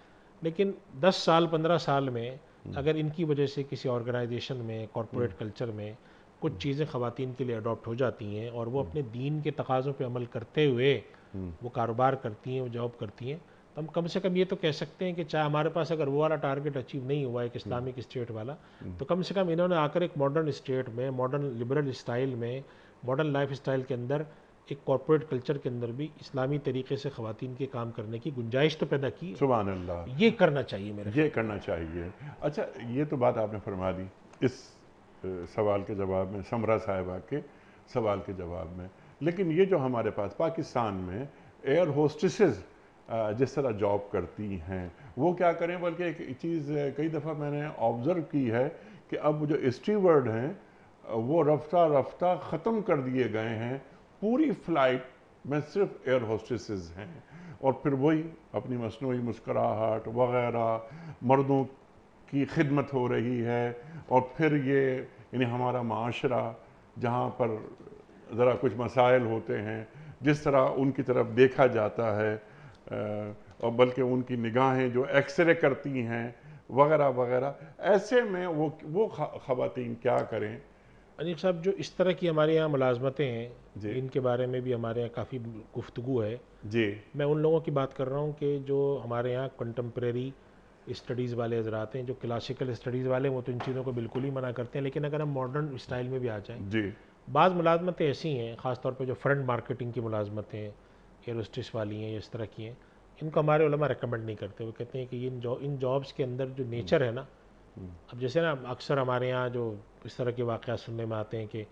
लेकिन दस साल पंद्रह साल में हम्म। अगर इनकी वजह से किसी ऑर्गेनाइजेशन में कॉरपोरेट हम्म। कल्चर में कुछ हम्म। चीज़ें ख़वान के लिए अडॉप्ट हो जाती हैं और वो अपने दीन के तकाज़ों पर अमल करते हुए वो कारोबार करती हैं वो जॉब करती हैं तो हम कम से कम ये तो कह सकते हैं कि चाहे हमारे पास अगर वो वाला टारगेट अचीव नहीं हुआ एक इस्लामिक स्टेट वाला तो कम से कम इन्होंने आकर एक मॉडर्न स्टेट में मॉडर्न लिबरल स्टाइल में मॉडर्न लाइफ स्टाइल के अंदर एक कॉरपोरेट कल्चर के अंदर भी इस्लामी तरीके से खातन के काम करने की गुंजाइश तो पैदा की सुबह अल्लाह ये करना चाहिए मेरे ये करना चाहिए अच्छा ये तो बात आपने फरमा दी इस सवाल के जवाब में समरा साहिबा के सवाल के जवाब में लेकिन ये जो हमारे पास पाकिस्तान में एयर होस्टिसेज जिस तरह जॉब करती हैं वो क्या करें बल्कि एक चीज़ कई दफ़ा मैंने ऑब्ज़र्व की है कि अब जो स्टीवर्ड हैं वो रफ्ता रफ्ता ख़त्म कर दिए गए हैं पूरी फ्लाइट में सिर्फ एयर होस्टेसेस हैं और फिर वही अपनी मसनू मुस्कराहट वगैरह मर्दों की खिदमत हो रही है और फिर ये यानी हमारा माशरा जहाँ पर ज़रा कुछ मसाइल होते हैं जिस तरह उनकी तरफ देखा जाता है और बल्कि उनकी निगाहें जो एक्सरे करती हैं वगैरह वगैरह ऐसे में वो वो खातन क्या करें અને ખ્યાલ સાબ જો ਇਸ طرح કે ہمارے ہاں મુલાઝમત હે ઇન કે બારે મે ભી હમારે યહ કાફી ગુફતગુ હે જી મે ઉન લોગો કી બાત કર રહા હું કે જો હમારે યહ ક્વોન્ટમ્પરેરી સ્ટડીઝ વાલે અઝરાત હે જો ક્લાસિકલ સ્ટડીઝ વાલે વો તો ઇન ચીઝો કો બિલકુલ હી મના કરતે હે લેકિન અગર હમ મોડર્ન સ્ટાઈલ મે ભી આ જાયે જી બાદ મુલાઝમત એસી હે ખાસ તોર પે જો ફ્રન્ટ માર્કેટિંગ કી મુલાઝમત હે ઇનસ્ટિટ્યુટસ વાલી હે યે ઇસ طرح કી હે ઇનકો હમારે ઉલમા રેકમેન્ડ નહીં કરતે વો કહેતે હે કે યે ઇન જો ઇન જોબ્સ કે અંદર જો નેચર હે ના हम्म। अब जैसे ना अक्सर हमारे यहाँ जो इस तरह के वाक़ सुनने में आते हैं कि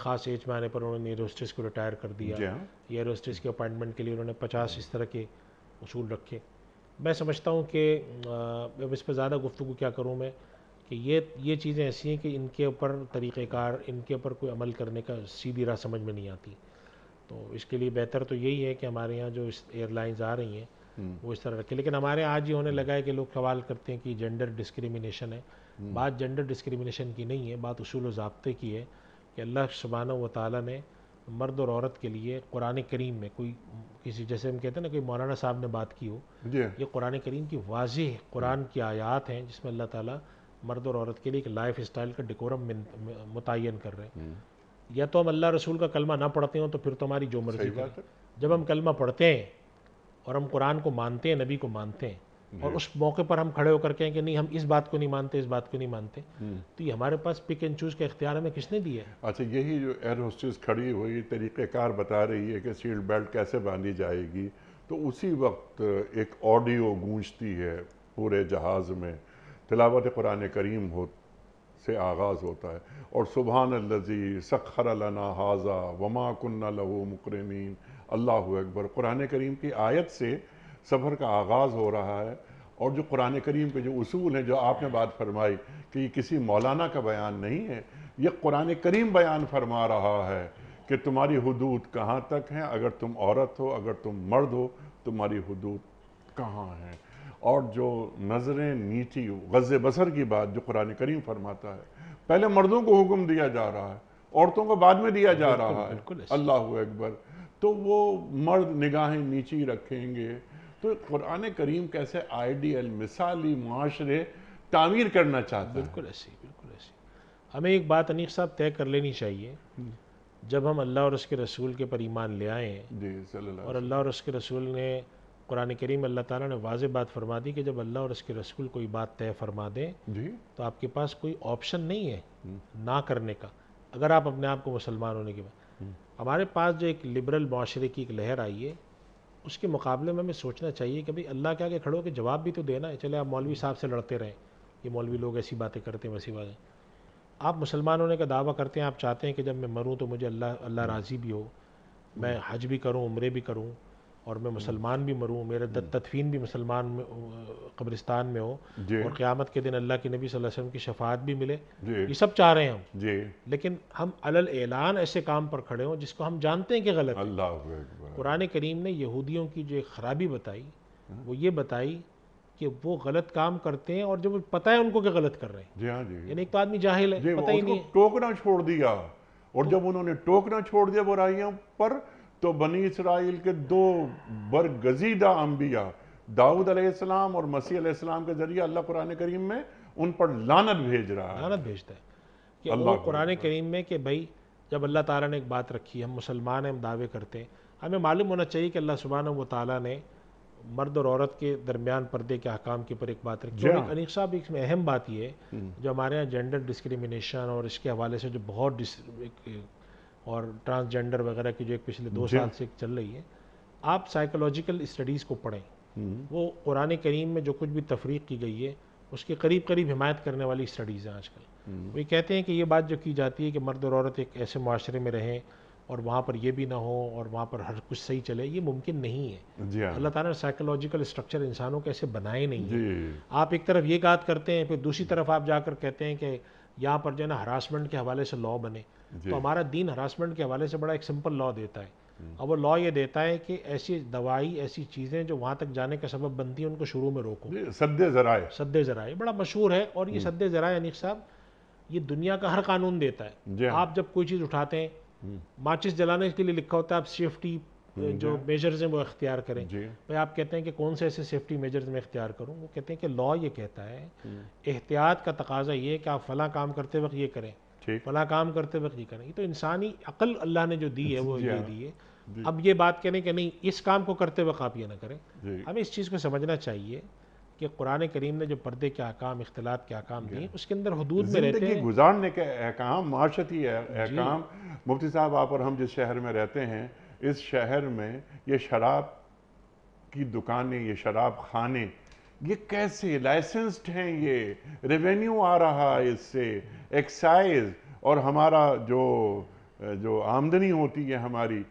ख़ास एज में आने पर उन्होंने एरोस्टिस को रिटायर कर दिया हाँ। या एरोस्टिस के अपॉइंटमेंट के लिए उन्होंने पचास हम्म। इस तरह के उसूल रखे मैं समझता हूँ कि अब इस पर ज़्यादा गुफ्तु क्या करूँ मैं कि ये ये चीज़ें ऐसी हैं कि इनके ऊपर तरीक़ेकार इनके ऊपर कोई अमल करने का सीधी राह समझ में नहीं आती तो इसके लिए बेहतर तो यही है कि हमारे यहाँ जो एयरलाइंस आ रही हैं वो इस तरह रखे लेकिन हमारे आज ही होने लगा है कि लोग सवाल करते हैं कि जेंडर डिस्क्रिमिनेशन है हम्म। बात जेंडर डिस्क्रिमिनेशन की नहीं है बात उसूल ज़बते की है कि अल्लाह सुबहाना व ताली ने मर्द और औरत के लिए कुरान करीम में कोई किसी जैसे हम कहते हैं ना कोई मौलाना साहब ने बात की हो ये कुरान करीम की वाज कुरान की आयात हैं जिसमें अल्लाह ताला मर्द और औरत के लिए एक लाइफ स्टाइल का डिकोरम मुतन कर रहे हैं हम्म। या तो हम अल्लाह रसूल का कलमा ना पढ़ते हो तो फिर तो हमारी जो मर्जी जब हम कलमा पढ़ते हैं और हम कुरान को मानते हैं नबी को मानते हैं और उस मौके पर हम खड़े होकर कहें कि नहीं हम इस बात को नहीं मानते इस बात को नहीं मानते तो ये हमारे पास पिक एंड चूज का इख्तियार हमें किसने दिया है अच्छा यही जो एयर होस्टेस खड़ी हुई तरीक़ेकार बता रही है कि सीट बेल्ट कैसे बांधी जाएगी तो उसी वक्त एक ऑडियो गूंजती है पूरे जहाज़ में तिलावत कुरान करीम हो से आगाज़ होता है और सुबहान लजी सखर लना हाजा वमा कन्ना लहू मुकरमीन अल्लाह अकबर कुरान करीम की आयत से सफ़र का आगाज़ हो रहा है और जो कुरान करीम के जो असूल हैं जो आपने बात फरमाई कि ये किसी मौलाना का बयान नहीं है ये कुरान करीम बयान फरमा रहा है कि तुम्हारी हदूद कहाँ तक हैं अगर तुम औरत हो अगर तुम मर्द हो तुम्हारी हदूद कहाँ हैं और जो नज़रें नीची गज़ बसर की बात जो कुरान करीम फरमाता है पहले मर्दों को हुक्म दिया जा रहा है औरतों को बाद में दिया जा रहा है अल्लाह अकबर तो वो मर्द निगाहें नीची रखेंगे तो कुरान करीम कैसे आइडियल मिसाली माशरे तामीर करना हैं बिल्कुल ऐसी बिल्कुल ऐसी हमें एक बात अनिक साहब तय कर लेनी चाहिए हम्म। जब हम अल्लाह और उसके रसूल के पर ईमान ले आए और अल्लाह और उसके रसूल ने कुरान करीम अल्लाह ताला ने वाज बात फरमा दी कि जब अल्लाह और उसके रसूल कोई बात तय फरमा दें तो आपके पास कोई ऑप्शन नहीं है हम्म। ना करने का अगर आप अपने आप को मुसलमान होने के बाद हमारे पास जो एक लिबरल माशरे की एक लहर आई है उसके मुकाबले में हमें सोचना चाहिए कि भाई अल्लाह के आगे खड़ो के जवाब भी तो देना है चले आप मौलवी साहब से लड़ते रहें ये मौलवी लोग ऐसी बातें करते हैं वैसी बातें आप मुसलमान होने का दावा करते हैं आप चाहते हैं कि जब मैं मरूँ तो मुझे अल्लाह अल्लाह राज़ी भी हो मैं हज भी करूँ उम्रे भी करूँ और मैं मुसलमान भी मरूं मेरे हम्म। तदफीन भी मुसलमान कब्रिस्तान में हो और क़्यामत के दिन अल्लाह के नबी सल्लल्लाहु अलैहि वसल्लम की, शफात भी मिले ये सब चाह रहे हैं हम जी लेकिन हम अलल ऐलान ऐसे काम पर खड़े हों जिसको हम जानते हैं कि गलत है कुरान करीम ने यहूदियों की जो एक खराबी बताई हाँ। वो ये बताई कि वो गलत काम करते हैं और जब पता है उनको कि गलत कर रहे हैं जी हाँ जी यानी एक तो आदमी जाहिल है पता ही नहीं टोकना छोड़ दिया और तो जब उन्होंने टोकना छोड़ दिया बुराइयों पर तो बनी इसराइल के दो बरगजीदा अम्बिया दाऊद अलैहिस्सलाम और मसीह अलैहिस्सलाम के जरिए अल्लाह कुरान करीम में उन पर लानत भेज रहा है लानत भेजता है कि अल्लाह कुरान करीम में कि भाई जब अल्लाह ताला ने एक बात रखी हम मुसलमान हैं हम दावे करते हैं हमें मालूम होना चाहिए कि अल्लाह सुबहान व ताली ने मर्द और औरत के दरमियान पर्दे के अहकाम के ऊपर एक बात रखी है हाँ। अनिक साहब इसमें अहम बात यह है हम्म। जो हमारे यहाँ जेंडर डिस्क्रिमिनेशन और इसके हवाले से जो बहुत और ट्रांसजेंडर वगैरह की जो एक पिछले दो साल से चल रही है आप साइकोलॉजिकल स्टडीज़ को पढ़ें हम्म। वो कुरान करीम में जो कुछ भी तफरीक की गई है उसके करीब करीब हिमायत करने वाली स्टडीज़ हैं आजकल हम्म। वो ये कहते हैं कि ये बात जो की जाती है कि मर्द और औरत एक ऐसे माशरे में रहें और वहाँ पर ये भी ना हो और वहाँ पर हर कुछ सही चले ये मुमकिन नहीं है हाँ। अल्लाह ताला ने साइकोलॉजिकल स्ट्रक्चर इंसानों के ऐसे बनाए नहीं है आप एक तरफ ये बात करते हैं फिर दूसरी तरफ आप जाकर कहते हैं कि यहाँ पर जो है ना हरासमेंट के हवाले से लॉ बने तो हमारा दीन हरासमेंट के हवाले से बड़ा एक सिंपल लॉ देता है हम्म। अब वो लॉ ये देता है कि ऐसी दवाई ऐसी चीज़ें जो वहाँ तक जाने का सबब बनती है उनको शुरू में रोको सदे ज़राए सदे ज़राए बड़ा मशहूर है और ये हम्म। सदे ज़राए अनिक साहब ये दुनिया का हर कानून देता है हाँ। आप जब कोई चीज़ उठाते हैं हम्म। माचिस जलाने के लिए लिखा होता है आप सेफ्टी जो मेजर्स हाँ। हैं वो अख्तियार करें भाई आप कहते हैं कि कौन से ऐसे सेफ्टी मेजर्स में अख्तियार करूँ वो कहते हैं कि लॉ ये कहता है एहतियात का तकाजा ये है कि आप फला काम करते वक्त ये करें भला काम करते वक्त ये करेंगे तो इंसानी अकल अल्लाह ने जो दी है वो ये दी है अब ये बात कहने के नहीं इस काम को करते वक्त आप ये ना करें हमें इस चीज़ को समझना चाहिए कि कुरान करीम ने जो पर्दे के अहकाम इख्तलात के अहकाम दिए उसके अंदर हदूद में रहते हैं गुजारने के अहकाम माशती अहकाम मुफ्ती साहब आप और हम जिस शहर में रहते हैं इस शहर में ये शराब की दुकानें ये शराब खाने ये कैसे लाइसेंस्ड हैं ये रेवेन्यू आ रहा है इससे एक्साइज और हमारा जो जो आमदनी होती है हमारी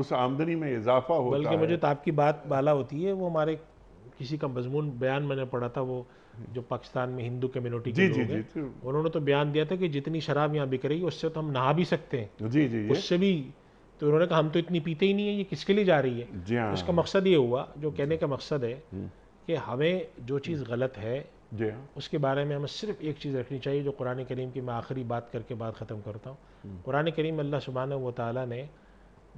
उस आमदनी में इजाफा होता बल्कि है बल्कि तो मुझे आपकी बात बाला होती है वो हमारे किसी का मजमून बयान मैंने पढ़ा था वो जो पाकिस्तान में हिंदू कम्युनिटी के लोग हैं तो- उन्होंने तो बयान दिया था कि जितनी शराब यहाँ बिक रही है उससे तो हम नहा भी सकते हैं जी जी उससे भी तो उन्होंने कहा हम तो इतनी पीते ही नहीं है ये किसके लिए जा रही है उसका हाँ। मकसद ये हुआ जो कहने का मकसद है हम्म। कि हमें जो चीज़ गलत है जी हाँ उसके बारे में हमें सिर्फ एक चीज़ रखनी चाहिए जो कुरान करीम की मैं आखिरी बात करके बात ख़त्म करता हूँ हम्म। कुरान करीम अल्लाह सुबहान व ताली ने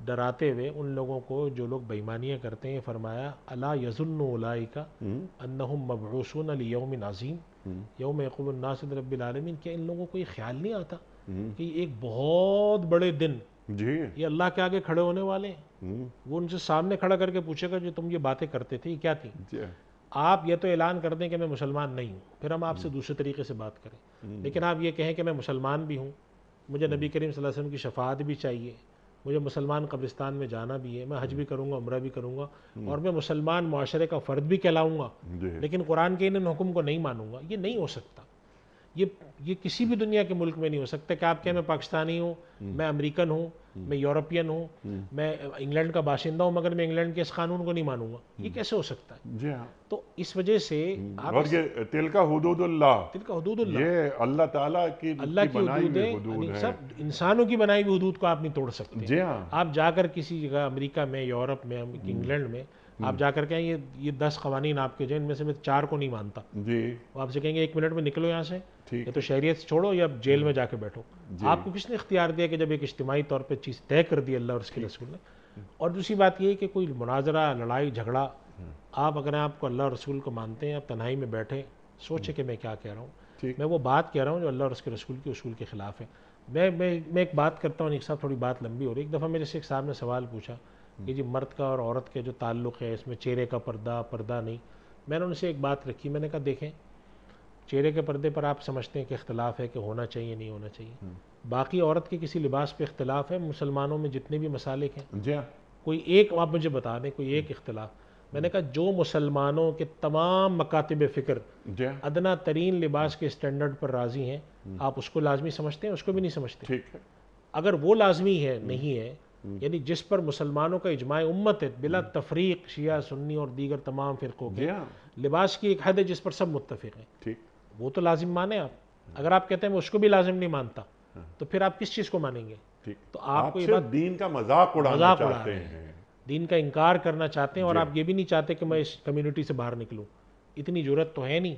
डराते हुए उन लोगों को जो लोग बेईमानियाँ करते हैं फरमाया अला यजुल्लाई का हम्म। अन्नहुम मबरूसन अलीम नाजीम यौम यकुलनासद रबालमीन क्या इन लोगों को ये ख्याल नहीं आता हम्म। कि एक बहुत बड़े दिन जी ये अल्लाह के आगे खड़े होने वाले हैं वो उनसे सामने खड़ा करके पूछेगा जो तुम ये बातें करते थे ये क्या थी आप ये तो ऐलान कर दें कि मैं मुसलमान नहीं हूँ फिर हम आपसे हम्म। दूसरे तरीके से बात करें हम्म। लेकिन आप ये कहें कि मैं मुसलमान भी हूँ मुझे हम्म। नबी करीम वसल्लम की शफात भी चाहिए मुझे मुसलमान कब्रिस्तान में जाना भी है मैं हज भी करूँगा उम्र भी करूँगा और मैं मुसलमान माशरे का फ़र्द भी कहलाऊँगा लेकिन कुरान के इन हुक्म को नहीं मानूंगा ये नहीं हो सकता ये ये किसी भी दुनिया के मुल्क में नहीं हो सकता कि आप कहें मैं पाकिस्तानी हूँ हम्म। मैं अमेरिकन हूँ हम्म। मैं यूरोपियन हूँ हम्म। मैं इंग्लैंड का बाशिंदा हूँ मगर मैं इंग्लैंड के इस कानून को नहीं मानूंगा ये कैसे हो सकता है जी हाँ तो इस वजह से आप और ये तिल का तिल का ये अल्लाह ताला की अल्लाह की सब इंसानों की बनाई हुई हदूद को आप नहीं तोड़ सकते जी हाँ आप जाकर किसी जगह अमरीका में यूरोप में इंग्लैंड में आप जाकर कहें ये ये दस कवानीन आपके जो इनमें से मैं चार को नहीं मानता जी आपसे कहेंगे एक मिनट में निकलो यहाँ से या तो शहरीत छोड़ो या जेल में हम्म। जाके बैठो आपको किसने इख्तियार दिया कि जब एक इज्तमाही तौर पर चीज़ तय कर दी अल्लाह और उसके रसूल ने हम्म। और दूसरी बात यह कि कोई मुनाजरा लड़ाई झगड़ा हम्म। आप अगर आपको अल्लाह रसूल को मानते हैं आप तन्हाई में बैठे सोचे कि मैं क्या कह रहा हूँ मैं वो बात कह रहा हूँ जो अल्लाह और उसके रसूल के असूल के ख़िलाफ़ है मैं मैं मैं एक बात करता हूँ एक साथ थोड़ी बात लंबी हो रही एक दफ़ा मेरे से एक साहब ने सवाल पूछा कि जी मर्द का और औरत के जो ताल्लुक़ है इसमें चेहरे का पर्दा पर्दा नहीं मैंने उनसे एक बात रखी मैंने कहा देखें चेहरे के पर्दे पर आप समझते हैं कि इख्तलाफ है कि होना चाहिए नहीं होना चाहिए हम्म। बाकी औरत के किसी लिबास पे इख्तलाफ है मुसलमानों में जितने भी मसालिक हैं जी हाँ। कोई एक आप मुझे बता दें कोई एक इख्तलाफ मैंने कहा जो मुसलमानों के तमाम मकातब फ़िक्र हाँ। अदना तरीन लिबास के स्टैंडर्ड पर राज़ी हैं हम्म। आप उसको लाजमी समझते हैं उसको भी नहीं समझते ठीक है अगर वो लाजमी है हम्म। नहीं है यानी जिस पर मुसलमानों का इजमा उम्मत है बिला तफरीक शिया सुन्नी और दीगर तमाम फ़िरक़ों के हाँ। लिबास की एक हद है जिस पर सब मुतफ़ है ठीक वो तो लाजिम माने आप अगर आप कहते हैं उसको भी लाजिम नहीं मानता तो फिर आप किस चीज़ को मानेंगे तो आपको आप ये बात दीन का मजाक उड़ाना मजाक चाहते हैं दीन का इनकार करना चाहते हैं और आप ये भी नहीं चाहते कि मैं इस कम्युनिटी से बाहर निकलूं इतनी ज़रूरत तो है नहीं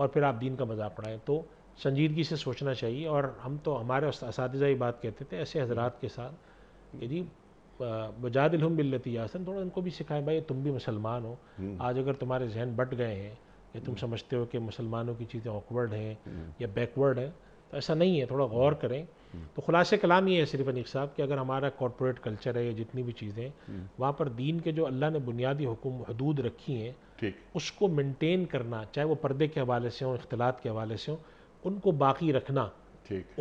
और फिर आप दीन का मजाक उड़ाएं तो संजीदगी से सोचना चाहिए और हम तो हमारे उस बात कहते थे ऐसे हजरात के साथ यदि बजादिल हम बिल्लती यासन थोड़ा इनको भी सिखाएं भाई तुम भी मुसलमान हो हम्म। आज अगर तुम्हारे जहन बट गए हैं या तुम हम्म। समझते हो कि मुसलमानों की चीज़ें ऑकवर्ड हैं हम्म। या बैकवर्ड हैं तो ऐसा नहीं है थोड़ा गौर करें हम्म। तो ख़ुलासे कलाम ये है सिर्फ अनिक साहब कि अगर हमारा कॉरपोरेट कल्चर है या जितनी भी चीज़ें वहाँ पर दीन के जो अल्लाह ने बुनियादी हुकुम हदूद रखी हैं उसको मेंटेन करना चाहे वो पर्दे के हवाले से हों इख्तलात के हवाले से हों उनको बाकी रखना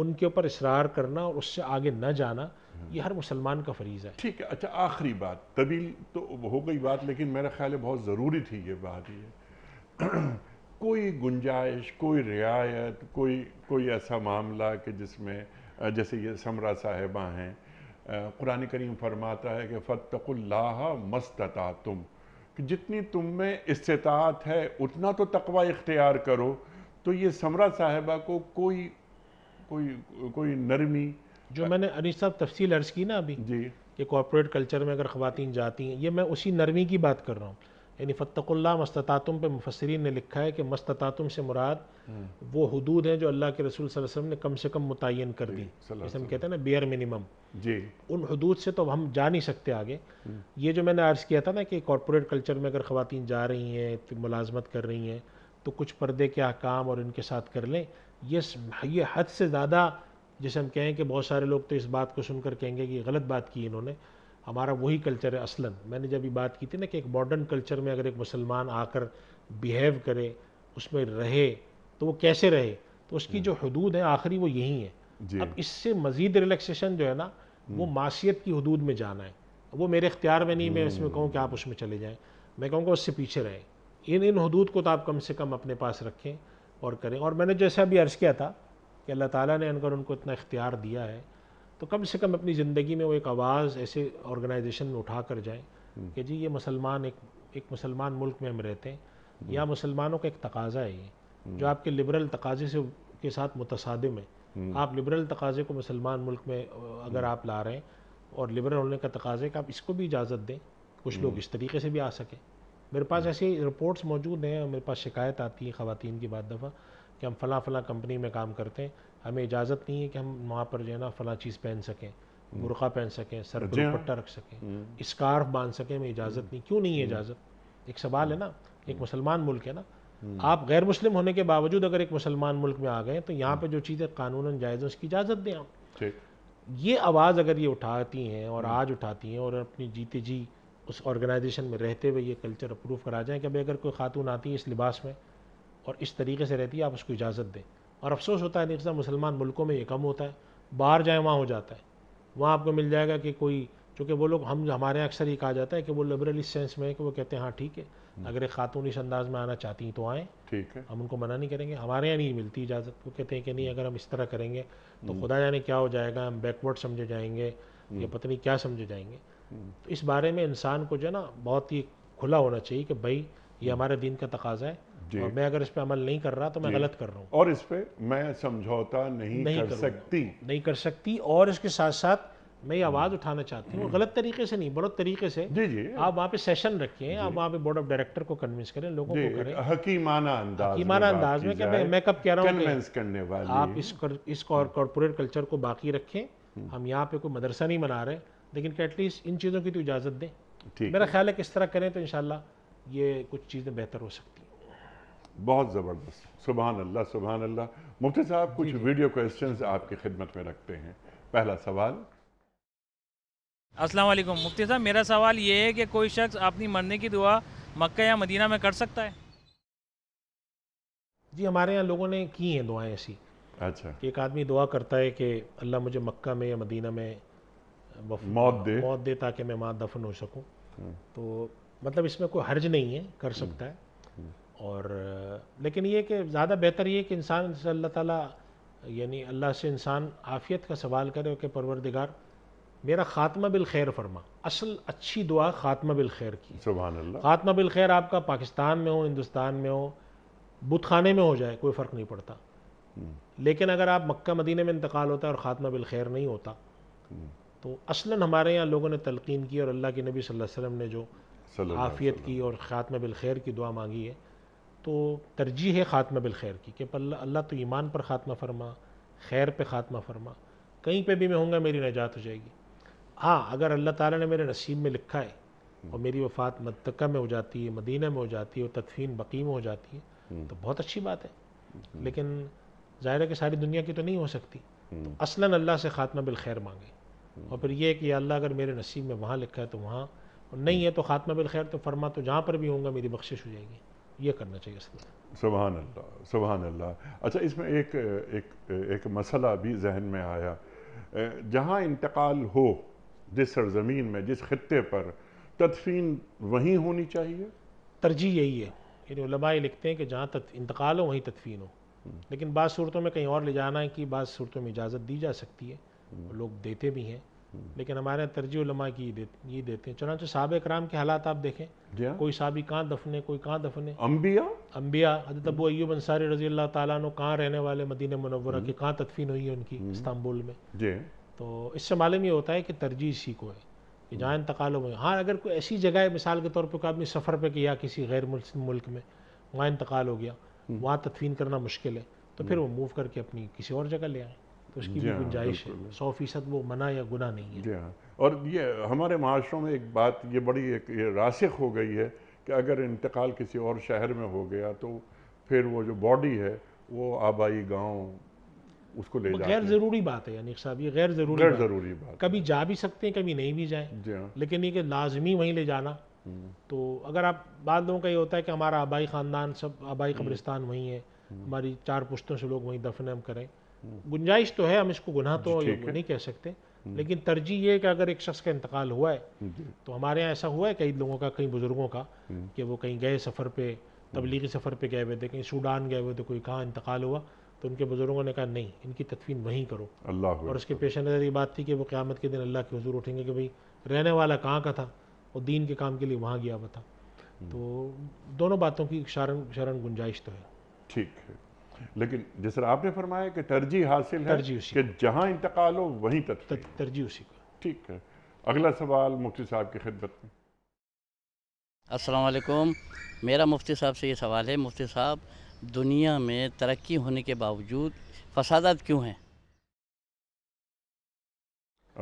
उनके ऊपर इसरार करना और उससे आगे न जाना ये हर मुसलमान का फरीज़ है ठीक है अच्छा आखिरी बात तबील तो हो गई बात लेकिन मेरा ख्याल है बहुत ज़रूरी थी ये बात ये कोई गुंजाइश कोई रियायत कोई कोई ऐसा मामला कि जिसमें जैसे ये समरा साहिबा हैं कुरान करीम फरमाता है कि फ़तकुल्लाह मस्तता तुम कि जितनी तुम में इस्तात है उतना तो तकवा इख्तियार करो तो ये समरा साहिबा को कोई कोई कोई नरमी जो मैंने अनिश साहब तफसील अर्ज़ की ना अभी जी कि कॉरपोरेट कल्चर में अगर ख़वातीन जाती हैं ये मैं उसी नरमी की बात कर रहा हूँ यानी फ़तकुल्ला मस्तातुम पे मुफसरीन ने लिखा है कि मस्तातुम से मुराद हम्म। वो हदूद हैं जो अल्लाह के रसूल वसल्लम ने कम से कम मुतन कर दी जैसे हम कहते हैं ना बियर मिनिमम जी उन हदूद से तो हम जा नहीं सकते आगे हम्म। ये जो मैंने अर्ज़ किया था ना कि कॉरपोरेट कल्चर में अगर खुवान जा रही हैं तो मुलाजमत कर रही हैं तो कुछ पर्दे के अहकाम और इनके साथ कर लें ये ये हद से ज़्यादा जैसे हम कहें कि बहुत सारे लोग तो इस बात को सुनकर कहेंगे कि गलत बात की इन्होंने हमारा वही कल्चर है असलन मैंने जब ये बात की थी ना कि एक मॉडर्न कल्चर में अगर एक मुसलमान आकर बिहेव करे उसमें रहे तो वो कैसे रहे तो उसकी हम्म। जो हदूद है आखिरी वो यही है अब इससे मज़ीद रिलैक्सेशन जो है ना वो हम्म। मासीत की हदूद में जाना है वो मेरे इख्तियार में नहीं मैं इसमें हम्म। कहूँ कि आप उसमें चले जाएँ मैं कहूँगा उससे पीछे रहें इन इन हदूद को तो आप कम से कम अपने पास रखें और करें और मैंने जैसा अभी अर्ज़ किया था कि अल्लाह ताला ने अनकर उनको इतना इख्तियार दिया है तो कम से कम अपनी ज़िंदगी में वो एक आवाज़ ऐसे ऑर्गेनाइजेशन में उठा कर जाए हम्म। कि जी ये मुसलमान एक एक मुसलमान मुल्क में हम रहते हैं हम्म। या मुसलमानों का एक तकाजा है ये हम्म। जो आपके लिबरल तकाजे से के साथ मुतसादिम है आप लिबरल तकाजे को मुसलमान मुल्क में अगर आप ला रहे हैं और लिबरल होने का तकाजे का आप इसको भी इजाज़त दें कुछ लोग इस तरीके से भी आ सकें मेरे पास ऐसे रिपोर्ट्स मौजूद हैं मेरे पास शिकायत आती है ख़वान की बात दफ़ा कि हम फ़लाँ फ़लाँ कंपनी में काम करते हैं हमें इजाज़त नहीं है कि हम वहाँ पर जो है ना फ़ला चीज़ पहन सकें हम्म। बुरखा पहन सकें सर पर हाँ। दुपट्टा रख सकें हम्म। स्कार्फ बांध सकें हमें इजाज़त हम्म। नहीं क्यों नहीं है इजाज़त एक सवाल है ना एक मुसलमान मुल्क है ना आप गैर मुस्लिम होने के बावजूद अगर एक मुसलमान मुल्क में आ गए तो यहाँ पे जो चीज़ें कानून जायज़ उसकी इजाज़त दें आप ये आवाज़ अगर ये उठाती हैं और आज उठाती हैं और अपनी जीते जी उस ऑर्गेनाइजेशन में रहते हुए ये कल्चर अप्रूव करा जाए कि भाई अगर कोई खातून आती है इस लिबास में और इस तरीके से रहती है आप उसको इजाज़त दें और अफसोस होता है देखना मुसलमान मुल्कों में ये कम होता है बाहर जाए वहाँ हो जाता है वहाँ आपको मिल जाएगा कि कोई चूँकि वो लोग हम हमारे यहाँ अक्सर ये कहा जाता है कि वो लिबरल इस सेंस में है कि वो कहते हैं हाँ ठीक है हम्म। अगर एक खातून इस अंदाज में आना चाहती हैं तो आएँ ठीक है हम उनको मना नहीं करेंगे हमारे यहाँ नहीं मिलती इजाज़त वो कहते हैं कि नहीं हम्म। अगर हम इस तरह करेंगे तो हम्म। खुदा जाने क्या हो जाएगा हम बैकवर्ड समझे जाएंगे या पता नहीं क्या समझे जाएंगे तो इस बारे में इंसान को जो है ना बहुत ही खुला होना चाहिए कि भाई ये हमारे दिन का तकाजा है और मैं अगर इस पर अमल नहीं कर रहा तो मैं गलत कर रहा हूँ और इस पर मैं समझौता नहीं, नहीं कर सकती नहीं कर सकती और इसके साथ साथ मैं ये आवाज़ हम्म। उठाना चाहती हूँ हम्म। गलत तरीके से नहीं बड़ो तरीके से जी जी आप वहाँ पे सेशन रखिए आप वहाँ पे बोर्ड ऑफ डायरेक्टर को कन्विंस करें लोगों को करें हकीमाना अंदाज हकीमाना अंदाज में क्या मैं कब कह रहा हूँ करने वाली आप इस कॉरपोरेट कल्चर हम्म। को बाकी रखें हम यहाँ पे कोई मदरसा नहीं मना रहे लेकिन एटलीस्ट इन चीज़ों की तो इजाज़त दें मेरा ख्याल है किस तरह करें तो इनशाला ये कुछ चीज़ें बेहतर हो सकती हैं बहुत ज़बरदस्त सुबह अल्लाह सुबह अल्लाह मुफ्ती साहब कुछ वीडियो क्वेश्चन आपकी खिदमत में रखते हैं पहला सवाल असलम मुफ्ती साहब मेरा सवाल ये है कि कोई शख्स अपनी मरने की दुआ मक्का या मदीना में कर सकता है जी हमारे यहाँ लोगों ने की हैं दुआएं ऐसी अच्छा कि एक आदमी दुआ करता है कि अल्लाह मुझे मक्का में या मदीना में मौत दे मौत दे ताकि मैं वहाँ दफन हो सकूँ हम्म। तो मतलब इसमें कोई हर्ज नहीं है कर हम्म। सकता है हम्म। और लेकिन ये कि ज़्यादा बेहतर ये कि इंसान अल्लाह ताला यानी अल्लाह से इंसान आफ़ियत का सवाल करे कि परवरदिगार मेरा ख़ात्मा बिल खैर फरमा असल अच्छी दुआ ख़ात्मा बिल खैर की ख़ात्मा बिल खैर आपका पाकिस्तान में हो हिंदुस्तान में हो बुतखाने में हो जाए कोई फ़र्क नहीं पड़ता हम्म। लेकिन अगर आप मक्का मदीने में इंतकाल होता है और ख़ात्मा बिल खैर नहीं होता हम्म। तो असलन हमारे यहाँ लोगों ने तलकिन की और अल्लाह के नबी वसल्लम ने जो आफ़ियत की और ख़ात्मा बिल खैर की दुआ मांगी है तो तरजीह है ख़ात्मा बिलखैर की कि अल्लाह तो ईमान पर ख़ात्मा फरमा खैर पे ख़ात्मा फरमा कहीं पे भी मैं हूँगा मेरी नजात हो जाएगी हाँ अगर अल्लाह ताला ने मेरे नसीब में लिखा है हम्म। और मेरी वफ़ात मदका में हो जाती है मदीना में हो जाती है और तदफीन बकी में हो जाती है हम्म। तो बहुत अच्छी बात है हम्म। लेकिन ज़ाहिर है कि सारी दुनिया की तो नहीं हो सकती तो असला अल्लाह से ख़ात्मा बिलखैर मांगे और फिर यह कि अल्लाह अगर मेरे नसीब में वहाँ लिखा है तो वहाँ नहीं है तो ख़ात्मा बिलखैर तो फरमा तो जहाँ पर भी होंगे मेरी बख्शिश हो जाएगी ये करना चाहिए सुबहान अल्लाह सुबहान अल्लाह अच्छा इसमें एक एक एक मसला भी जहन में आया जहाँ इंतकाल हो जिस सरजमीन में जिस खत्े पर तदफीन वहीं होनी चाहिए तरजीह यही है यानी लबाई लिखते हैं कि जहाँ तक इंतकाल हो वहीं तदफीन हो हम्म। लेकिन बाद सूरतों में कहीं और ले जाना है कि बाद सूरतों में इजाज़त दी जा सकती है हम्म। लोग देते भी हैं लेकिन हमारे यहाँ तरजीह उलमा की ये देते हैं चुनाच साहब कराम के हालात आप देखें हाँ। कोई साहबी कहाँ दफने कोई कहाँ दफने अम्बिया अम्बिया हजरत अबू अयूब अंसारी रजी अल्लाह ताली कहाँ रहने वाले मदीन मनवरा की हम्म। कहाँ तदफीन हुई है उनकी हम्म। इस्तांबुल में तो इससे मालूम ये होता है कि तरजीह इसी को है कि जहाँ हम्म। इंतकाल हो हाँ अगर कोई ऐसी जगह है मिसाल के तौर पर कोई आदमी सफ़र पर किया किसी गैर मुल्क में वहाँ इंतकाल हो गया वहाँ तदफीन करना मुश्किल है तो फिर वो मूव करके अपनी किसी और जगह ले आए तो उसकी भी हाँ, गुंजाइश है सौ फीसद वो मना या गुना नहीं है हाँ, और ये हमारे माशरों में एक बात ये बड़ी एक ये रासिक हो गई है कि अगर इंतकाल किसी और शहर में हो गया तो फिर वो जो बॉडी है वो आबाई गांव उसको ले गैर ज़रूरी बात है यानी साहब ये गैर ज़रूरी गैर ज़रूरी बात, कभी जा भी सकते हैं कभी नहीं भी जाए हाँ। लेकिन ये कि लाजमी वहीं ले जाना हम्म। तो अगर आप बाद लोगों का ये होता है कि हमारा आबाई ख़ानदान सब आबाई हम्म। कब्रिस्तान वहीं है हम्म। हमारी चार पुश्तों से लोग वहीं दफन हम करें गुंजाइश तो है हम इसको गुनाह तो नहीं कह सकते हम्म। लेकिन तरजीह ये है कि अगर एक शख्स का इंतकाल हुआ है हम्म, तो हमारे यहाँ ऐसा हुआ है कई लोगों का कई बुज़ुर्गों का हम्म। कि वो कहीं गए सफ़र पे तबलीगी सफ़र पे गए हुए थे कहीं सूडान गए हुए थे कोई कहाँ इंतकाल हुआ तो उनके बुज़ुर्गों ने कहा नहीं इनकी तदफीन वहीं करो अल्लाह और उसके पेश नज़र ये बात थी कि वो क़्यामत के दिन अल्लाह के हजूर उठेंगे कि भाई रहने वाला कहाँ का था और दीन के काम के लिए वहाँ गया हुआ था तो दोनों बातों की शरण शरण गुंजाइश तो है ठीक है लेकिन जिस तरह आपने फरमाया कि तरजीह हासिल है कि जहाँ इंतकाल हो वहीं तक तरजीह उसी को ठीक है अगला सवाल मुफ्ती साहब की खिदमत में असलकुम मेरा मुफ्ती साहब से ये सवाल है मुफ्ती साहब दुनिया में तरक्की होने के बावजूद फसादात क्यों हैं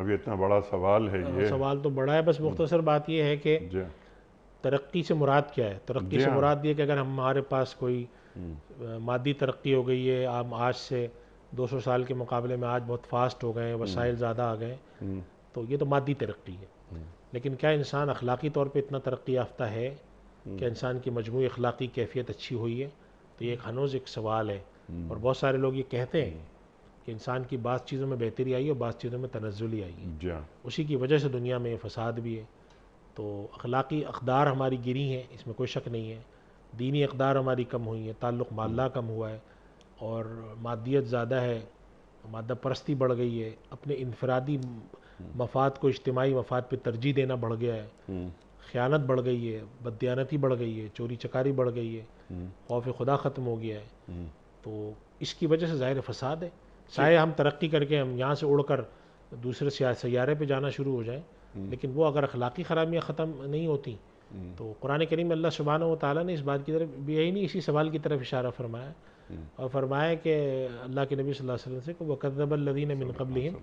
अब इतना बड़ा सवाल है ये सवाल तो बड़ा है बस मुख्तसर बात यह है कि तरक्की से मुराद क्या है तरक्की से हाँ। मुराद ये कि अगर हमारे पास कोई मादी तरक्की हो गई है आप आज से 200 साल के मुकाबले में आज बहुत फास्ट हो गए वसाइल हम्म। ज़्यादा आ गए हम्म। तो ये तो मादी तरक्की है हम्म। लेकिन क्या इंसान अखलाकी तौर पर इतना तरक्की याफ्ता है कि इंसान की मजमू अखलाकी कैफियत अच्छी हुई है तो ये एक हनोज एक सवाल है और बहुत सारे लोग ये कहते हैं कि इंसान की बात चीज़ों में बेहतरी आई है और बात चीज़ों में तनजुली आई है हाँ। उसी की वजह से दुनिया में फसाद भी है तो अखलाकी अकदार हमारी गिरी हैं इसमें कोई शक नहीं है दीनी अकदार हमारी कम हुई है ताल्लुक़ माल्ला कम हुआ है और मादियत ज़्यादा है मादा परस्ती बढ़ गई है अपने इनफरादी हम्म। मफाद को इज्तमाही मफाद पर तरजीह देना बढ़ गया है हम्म। ख़्यानत बढ़ गई है बदयानती बढ़ गई है चोरी चकारी बढ़ गई है हम्म। खौफ खुदा ख़त्म हो गया है तो इसकी वजह से ज़ाहिर फसाद है चाहे हम तरक्की करके हम यहाँ से उड़ कर दूसरे सियारे पर जाना शुरू हो जाए लेकिन वो अगर अखलाक़ी ख़राबियाँ ख़त्म नहीं होती हम्म। तो कुरान करीम अल्लाह सुबहान वाली ने इस बात की तरफ भी यही नहीं इसी सवाल की तरफ इशारा फरमाया हम्म। और फरमाया कि अल्लाह के नबी सल्लल्लाहु अलैहि वसल्लम से कि वक़दबल्लिन मिनकबलिन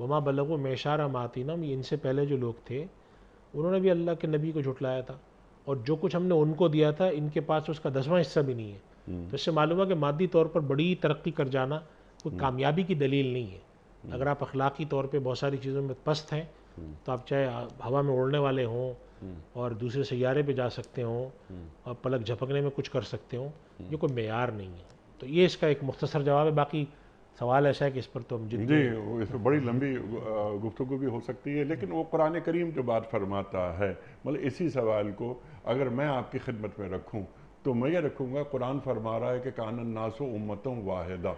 वमा बलगु मेशारा मातिनम इनसे पहले जो लोग थे उन्होंने भी अल्लाह के नबी को झुटलाया था और जो कुछ हमने उनको दिया था इनके पास उसका दसवां हिस्सा भी नहीं है हम्म। तो इससे मालूम है कि मादी तौर पर बड़ी तरक्की कर जाना कोई कामयाबी की दलील नहीं है अगर आप अखलाकी तौर पर बहुत सारी चीज़ों में पस्त हैं तो आप चाहे हवा में उड़ने वाले हों और दूसरे सैारे पे जा सकते हो हम्म। और पलक झपकने में कुछ कर सकते हो हम्म। ये कोई मैार नहीं है तो ये इसका एक मुख्तसर जवाब है बाकी सवाल ऐसा है कि इस पर तो हम जी इस पर बड़ी लंबी गुफ्तु भी हो सकती है लेकिन वो कुरान करीम जो बात फरमाता है मतलब इसी सवाल को अगर मैं आपकी खिदमत में रखूँ तो मैं ये रखूँगा कुरान फरमा रहा है कि कानन नासो उम्मतों वाहिदा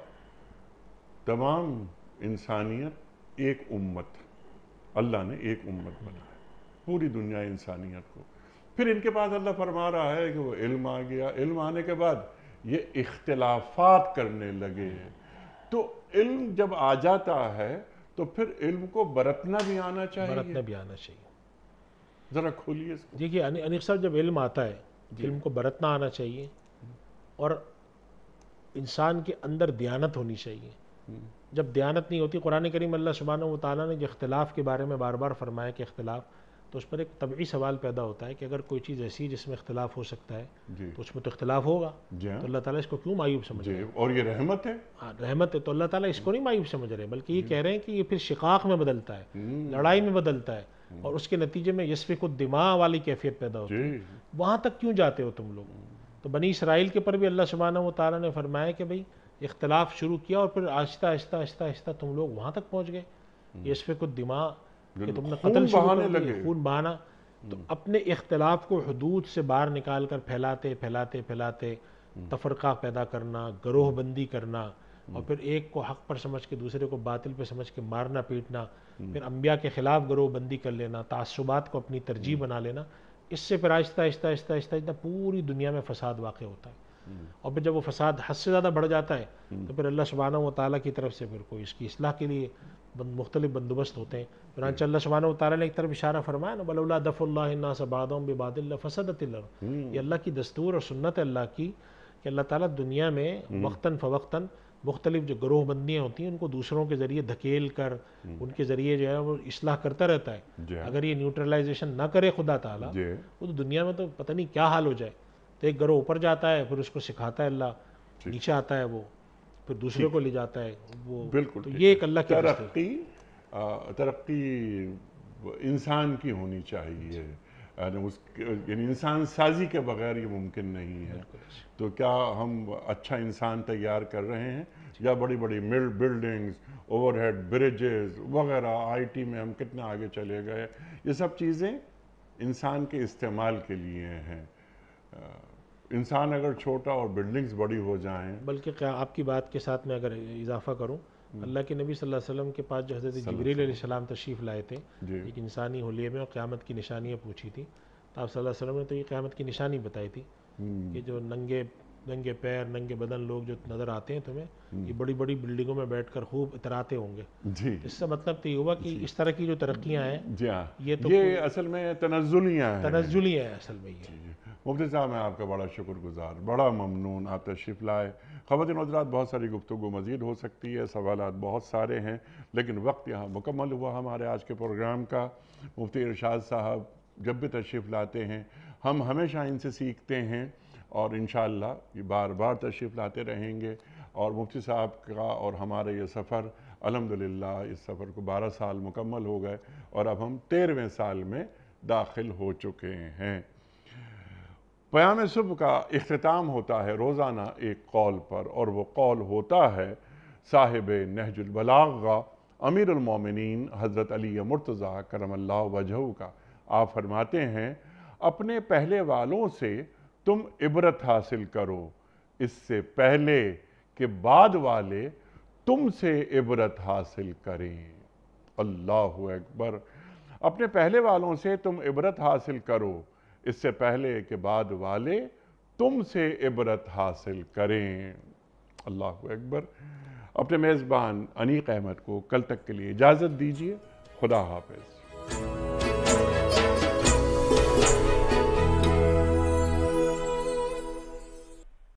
तमाम इंसानियत एक उम्मत अल्लाह ने एक उम्मत बनाई पूरी दुनिया इंसानियत को फिर इनके पास अल्लाह फरमा रहा है कि वो इल्म आ गया इल्म आने के बाद ये इख्तलाफात करने लगे हैं तो इल्म जब आ जाता है तो फिर इल्म को बरतना भी आना चाहिए बरतना भी आना चाहिए ज़रा खोलिए देखिए अनिक साहब जब इल्म आता है तो इल्म को बरतना आना चाहिए और इंसान के अंदर दयानत होनी चाहिए हम्म। जब दयानत नहीं होती कुरान करीम अल्लाह सुबहाना वाली ने जो इख्तलाफ के बारे में बार बार फरमाया कि इख्तलाफ तो उस पर एक तबी सवाल पैदा होता है कि अगर कोई चीज़ ऐसी जिसमें इख्तलाफ हो सकता है तो उसमें तो इख्तलाफ होगा हाँ। तो अल्लाह ताला इसको क्यों मायूब समझ रहे हैं और ये रहमत है हाँ रहमत है तो अल्लाह ताला इसको नहीं मायूब समझ रहे बल्कि ये कह रहे हैं कि ये फिर शिकाक में बदलता है हम्म। लड़ाई में बदलता है हम्म। और उसके नतीजे में यशफ को दिमा वाली कैफियत पैदा होती है वहाँ तक क्यों जाते हो तुम लोग तो बनी इसराइल के पर भी अल्लाह व तारा ने फरमाया कि भाई इख्तलाफ शुरू किया और फिर आहिस्ता आहिस्ता आहिस्ता आहिस्ता तुम लोग वहाँ तक पहुँच गए हम्म। यशफ को दिमाग कि तुमने कत्ल बहाने लगे खून बहाना तो हम्म। अपने इख्तलाफ को हदूद से बाहर निकाल कर फैलाते फैलाते फैलाते हम्म। तफरका पैदा करना गरोह बंदी करना हम्म। और फिर एक को हक पर समझ के दूसरे को बातिल पर समझ के मारना पीटना फिर अम्बिया के ख़िलाफ़ गरोह बंदी कर लेना तसुबात को अपनी तरजीह बना लेना इससे फिर आहिस्ता आहिस्ता आहिस्ता आहिस्ता आहिस्ता पूरी दुनिया में फ़साद वाक़ होता है और फिर जब वो फसाद हद से ज़्यादा बढ़ जाता है तो फिर अल्लाह सुबहाना व ताली की तरफ से फिर कोई इसकी असलाह के लिए मुख्तलिफ बंदोबस्त होते हैं कुरान चल शबान तारा ने एक तरफ इशारा फरमाया ना बल्ला दफ़ल्ला सबादम ये अल्लाह की दस्तूर और सुन्नत अल्लाह की कि अल्लाह ताली दुनिया में हम्म। वक्ता फ़वक्ता मुख्तलिफ जो ग्रोह बंदियाँ होती हैं उनको दूसरों के ज़रिए धकेल कर हम्म। उनके ज़रिए जो है वो इसलाह करता रहता है हाँ। अगर ये न्यूट्रलाइजेशन ना करे खुदा ताला वो तो दुनिया में तो पता नहीं क्या हाल हो जाए तो एक ग्रोह ऊपर जाता है फिर उसको सिखाता है अल्लाह नीचे आता है वो फिर दूसरे को ले जाता है वो तो बिल्कुल तो ये एक अल्लाह की तरक्की तरक्की इंसान की होनी चाहिए उस यानी इंसान साजी के बगैर ये मुमकिन नहीं है तो क्या हम अच्छा इंसान तैयार कर रहे हैं या बड़ी बड़ी मिल बिल्डिंग्स ओवरहेड ब्रिजेस वगैरह आईटी में हम कितना आगे चले गए ये सब चीज़ें इंसान के इस्तेमाल के लिए हैं इंसान अगर छोटा और बिल्डिंग्स बड़ी हो जाएं बल्कि आपकी बात के साथ में अगर इजाफा करूं हम्म। अल्लाह के नबी सल्लल्लाहु अलैहि वसल्लम के पास जो हज़रत जबरीसम तशरीफ़ लाए थे एक इंसानी होलिये में और क़्यामत की निशानियाँ पूछी थी तो आप सल्लल्लाहु अलैहि वसल्लम ने तो ये क़्यामत की निशानी बताई थी हम्म। कि जो नंगे नंगे पैर नंगे बदन लोग जो नज़र आते हैं तुम्हें हम्म। ये बड़ी बड़ी बिल्डिंगों में बैठ कर खूब इतराते होंगे जी इसका मतलब तो ये हुआ कि इस तरह की जो तरक्याँ हैं हाँ। ये तो ये असल में तनजुलियाँ तनजुलियाँ हैं असल में ये मुफ्ती साहब मैं आपका बड़ा शुक्रगुजार बड़ा ममनून आप तशरीफ़ लाए ख़वान हजरात बहुत सारी गुफ्तु मज़ीद हो सकती है सवाल बहुत सारे हैं लेकिन वक्त यहाँ मुकम्मल हुआ हमारे आज के प्रोग्राम का मुफ्ती इरशाद साहब जब भी तशरीफ़ लाते हैं हम हमेशा इनसे सीखते हैं और इन ये बार बार तशरीफ़ लाते रहेंगे और मुफ्ती साहब का और हमारे ये सफ़र अलहमदिल्ला इस सफ़र को बारह साल मुकम्मल हो गए और अब हम तेरहवें साल में दाखिल हो चुके हैं पयाम सुबह का अख्ताम होता है रोज़ाना एक कॉल पर और वो कॉल होता है साहिब नहजुलबलागा अमीरमिन हज़रत अली मुर्तज़ा करमल्ला वजह का आप फरमाते हैं अपने पहले वालों से तुम इबरत हासिल करो इससे पहले के बाद वाले तुमसे इबरत हासिल करें अल्लाह अकबर अपने पहले वालों से तुम इबरत हासिल करो इससे पहले के बाद वाले तुमसे इबरत हासिल करें अल्लाह अकबर अपने मेज़बान अनीक अहमद को कल तक के लिए इजाज़त दीजिए खुदा हाफिज़